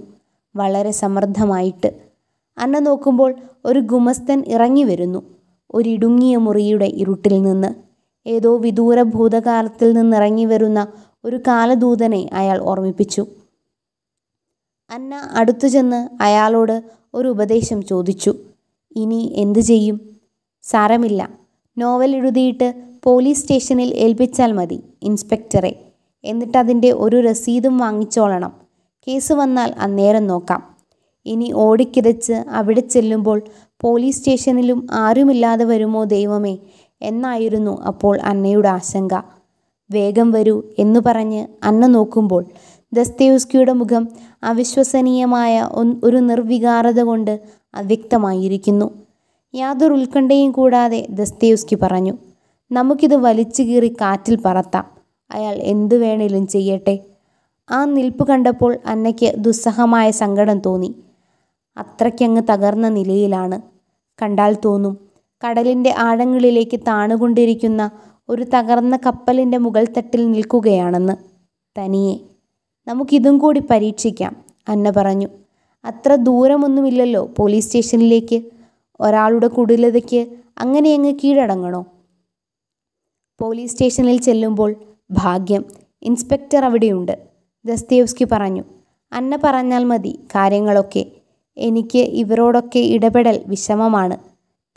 വളരെ സമർത്ഥമായിട്ട് അന്ന നോക്കുമ്പോൾ ഒരു ഗുമസ്തൻ ഇറങ്ങി വരുന്നു ഒരിടുങ്ങിയ മുറിയുടെ ഇരുട്ടിൽ നിന്ന് ഏതോ വിദൂര ഭൂതകാലത്തിൽ വരുന്ന ഒരു കാലദൂതനെ അയാൾ ഓർമ്മിപ്പിച്ചു അന്ന അടുത്തു ചെന്ന് അയാളോട് ഒരു ഉപദേശം ചോദിച്ചു ഇനി എന്തു ചെയ്യും സാരമില്ല നോവൽ എഴുതിയിട്ട് പോലീസ് സ്റ്റേഷനിൽ ഏൽപ്പിച്ചാൽ മതി ഇൻസ്പെക്ടറെ എന്നിട്ടതിൻ്റെ ഒരു രസീതും വാങ്ങിച്ചോളണം കേസ് വന്നാൽ അന്നേരം നോക്കാം ഇനി ഓടിക്കിതച്ച് അവിടെ ചെല്ലുമ്പോൾ പോലീസ് സ്റ്റേഷനിലും ആരുമില്ലാതെ വരുമോ ദൈവമേ എന്നായിരുന്നു അപ്പോൾ അന്നയുടെ ആശങ്ക വേഗം വരൂ എന്ന് പറഞ്ഞ് അന്ന നോക്കുമ്പോൾ ദസ്തേവ്സ്കിയുടെ മുഖം അവിശ്വസനീയമായ ഒരു നിർവികാരത കൊണ്ട് അവ്യക്തമായിരിക്കുന്നു യാതൊരു ഉത്കണ്ഠയും കൂടാതെ ദസ്തേവ്സ്കി പറഞ്ഞു നമുക്കിത് വലിച്ചു കീറി കാറ്റിൽ പറത്താം അയാൾ എന്തു വേണേലും ചെയ്യട്ടെ ആ നിൽപ്പ് കണ്ടപ്പോൾ അന്നയ്ക്ക് ദുസ്സഹമായ സങ്കടം തോന്നി അത്രയ്ക്കങ്ങ് തകർന്ന നിലയിലാണ് കണ്ടാൽ തോന്നും കടലിൻ്റെ ആഴങ്ങളിലേക്ക് താണുകൊണ്ടിരിക്കുന്ന ഒരു തകർന്ന കപ്പലിൻ്റെ മുകൾത്തട്ടിൽ നിൽക്കുകയാണെന്ന് തനിയെ നമുക്കിതും കൂടി പരീക്ഷിക്കാം അന്ന പറഞ്ഞു അത്ര ദൂരമൊന്നുമില്ലല്ലോ പോലീസ് സ്റ്റേഷനിലേക്ക് ഒരാളുടെ കുടിലതയ്ക്ക് അങ്ങനെ അങ്ങ് കീഴടങ്ങണോ പോലീസ് സ്റ്റേഷനിൽ ചെല്ലുമ്പോൾ ഭാഗ്യം ഇൻസ്പെക്ടർ അവിടെയുണ്ട് ദസ്തേവ്സ്കി പറഞ്ഞു അന്ന പറഞ്ഞാൽ മതി കാര്യങ്ങളൊക്കെ എനിക്ക് ഇവരോടൊക്കെ ഇടപെടൽ വിഷമമാണ്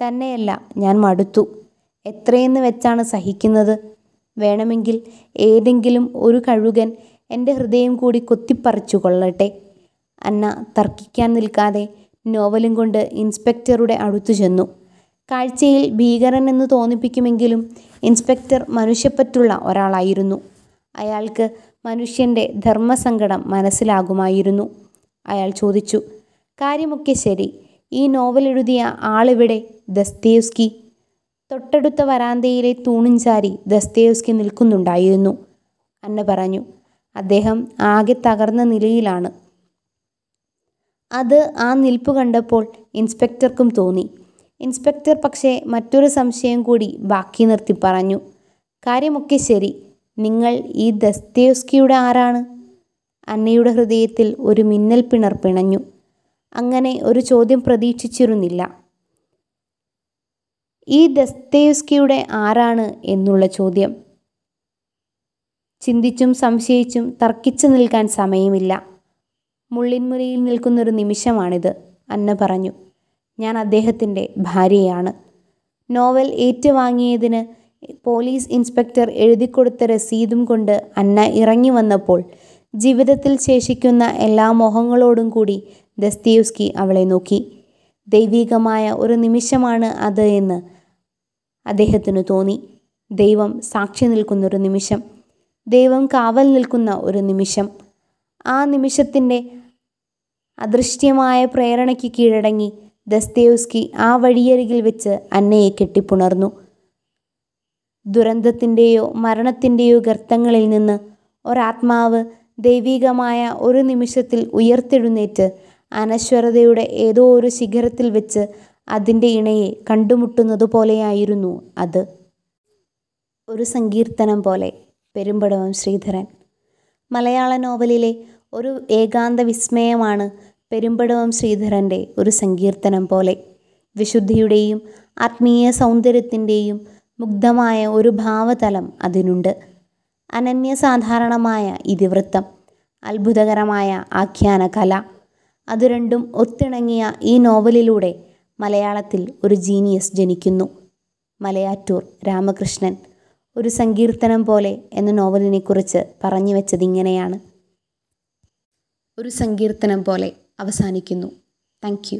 തന്നെയല്ല ഞാൻ മടുത്തു എത്രയെന്ന് വെച്ചാണ് സഹിക്കുന്നത് വേണമെങ്കിൽ ഏതെങ്കിലും ഒരു കഴുകൻ എൻ്റെ ഹൃദയം കൂടി കൊത്തിപ്പറിച്ചു കൊള്ളട്ടെ അന്ന തർക്കിക്കാൻ നിൽക്കാതെ നോവലും കൊണ്ട് ഇൻസ്പെക്ടറുടെ അടുത്തു ചെന്നു കാഴ്ചയിൽ ഭീകരൻ എന്ന് തോന്നിപ്പിക്കുമെങ്കിലും ഇൻസ്പെക്ടർ മനുഷ്യപ്പറ്റുള്ള ഒരാളായിരുന്നു അയാൾക്ക് മനുഷ്യൻ്റെ ധർമ്മസങ്കടം മനസ്സിലാകുമായിരുന്നു അയാൾ ചോദിച്ചു കാര്യമൊക്കെ ശരി ഈ നോവൽ എഴുതിയ ആളിവിടെ ദസ്തേവ്സ്കി തൊട്ടടുത്ത വരാന്തയിലെ ചാരി ദസ്തേവ്സ്കി നിൽക്കുന്നുണ്ടായിരുന്നു അന്ന പറഞ്ഞു അദ്ദേഹം ആകെ തകർന്ന നിലയിലാണ് അത് ആ നിൽപ്പ് കണ്ടപ്പോൾ ഇൻസ്പെക്ടർക്കും തോന്നി ഇൻസ്പെക്ടർ പക്ഷേ മറ്റൊരു സംശയം കൂടി ബാക്കി നിർത്തി പറഞ്ഞു കാര്യമൊക്കെ ശരി നിങ്ങൾ ഈ ദസ്തേവ്സ്കിയുടെ ആരാണ് അന്നയുടെ ഹൃദയത്തിൽ ഒരു മിന്നൽ പിണർ പിണഞ്ഞു അങ്ങനെ ഒരു ചോദ്യം പ്രതീക്ഷിച്ചിരുന്നില്ല ഈ ദസ്തേവ്സ്കിയുടെ ആരാണ് എന്നുള്ള ചോദ്യം ചിന്തിച്ചും സംശയിച്ചും തർക്കിച്ചു നിൽക്കാൻ സമയമില്ല മുള്ളിൻമുരയിൽ നിൽക്കുന്നൊരു നിമിഷമാണിത് അന്ന പറഞ്ഞു ഞാൻ അദ്ദേഹത്തിൻ്റെ ഭാര്യയാണ് നോവൽ ഏറ്റുവാങ്ങിയതിന് പോലീസ് ഇൻസ്പെക്ടർ എഴുതിക്കൊടുത്ത രസീതും കൊണ്ട് അന്ന ഇറങ്ങി വന്നപ്പോൾ ജീവിതത്തിൽ ശേഷിക്കുന്ന എല്ലാ മോഹങ്ങളോടും കൂടി ദസ്തിയുസ്കി അവളെ നോക്കി ദൈവീകമായ ഒരു നിമിഷമാണ് അത് എന്ന് അദ്ദേഹത്തിന് തോന്നി ദൈവം സാക്ഷി നിൽക്കുന്നൊരു നിമിഷം ദൈവം കാവൽ നിൽക്കുന്ന ഒരു നിമിഷം ആ നിമിഷത്തിൻ്റെ അദൃശ്യമായ പ്രേരണയ്ക്ക് കീഴടങ്ങി ദസ്തേവ്സ്കി ആ വഴിയരികിൽ വെച്ച് അന്നയെ കെട്ടിപ്പുണർന്നു ദുരന്തത്തിൻ്റെയോ മരണത്തിൻ്റെയോ ഗർത്തങ്ങളിൽ നിന്ന് ഒരാത്മാവ് ദൈവികമായ ഒരു നിമിഷത്തിൽ ഉയർത്തെഴുന്നേറ്റ് അനശ്വരതയുടെ ഏതോ ഒരു ശിഖരത്തിൽ വെച്ച് അതിൻ്റെ ഇണയെ കണ്ടുമുട്ടുന്നത് പോലെയായിരുന്നു അത് ഒരു സങ്കീർത്തനം പോലെ പെരുമ്പടവം ശ്രീധരൻ മലയാള നോവലിലെ ഒരു ഏകാന്ത വിസ്മയമാണ് പെരുമ്പടവം ശ്രീധരൻ്റെ ഒരു സങ്കീർത്തനം പോലെ വിശുദ്ധിയുടെയും ആത്മീയ സൗന്ദര്യത്തിൻ്റെയും മുഗ്ധമായ ഒരു ഭാവതലം അതിനുണ്ട് അനന്യസാധാരണമായ ഇതിവൃത്തം അത്ഭുതകരമായ ആഖ്യാന കല അത് രണ്ടും ഒത്തിണങ്ങിയ ഈ നോവലിലൂടെ മലയാളത്തിൽ ഒരു ജീനിയസ് ജനിക്കുന്നു മലയാറ്റൂർ രാമകൃഷ്ണൻ ഒരു സങ്കീർത്തനം പോലെ എന്ന നോവലിനെക്കുറിച്ച് പറഞ്ഞു വെച്ചത് ഇങ്ങനെയാണ് ഒരു സങ്കീർത്തനം പോലെ അവസാനിക്കുന്നു താങ്ക്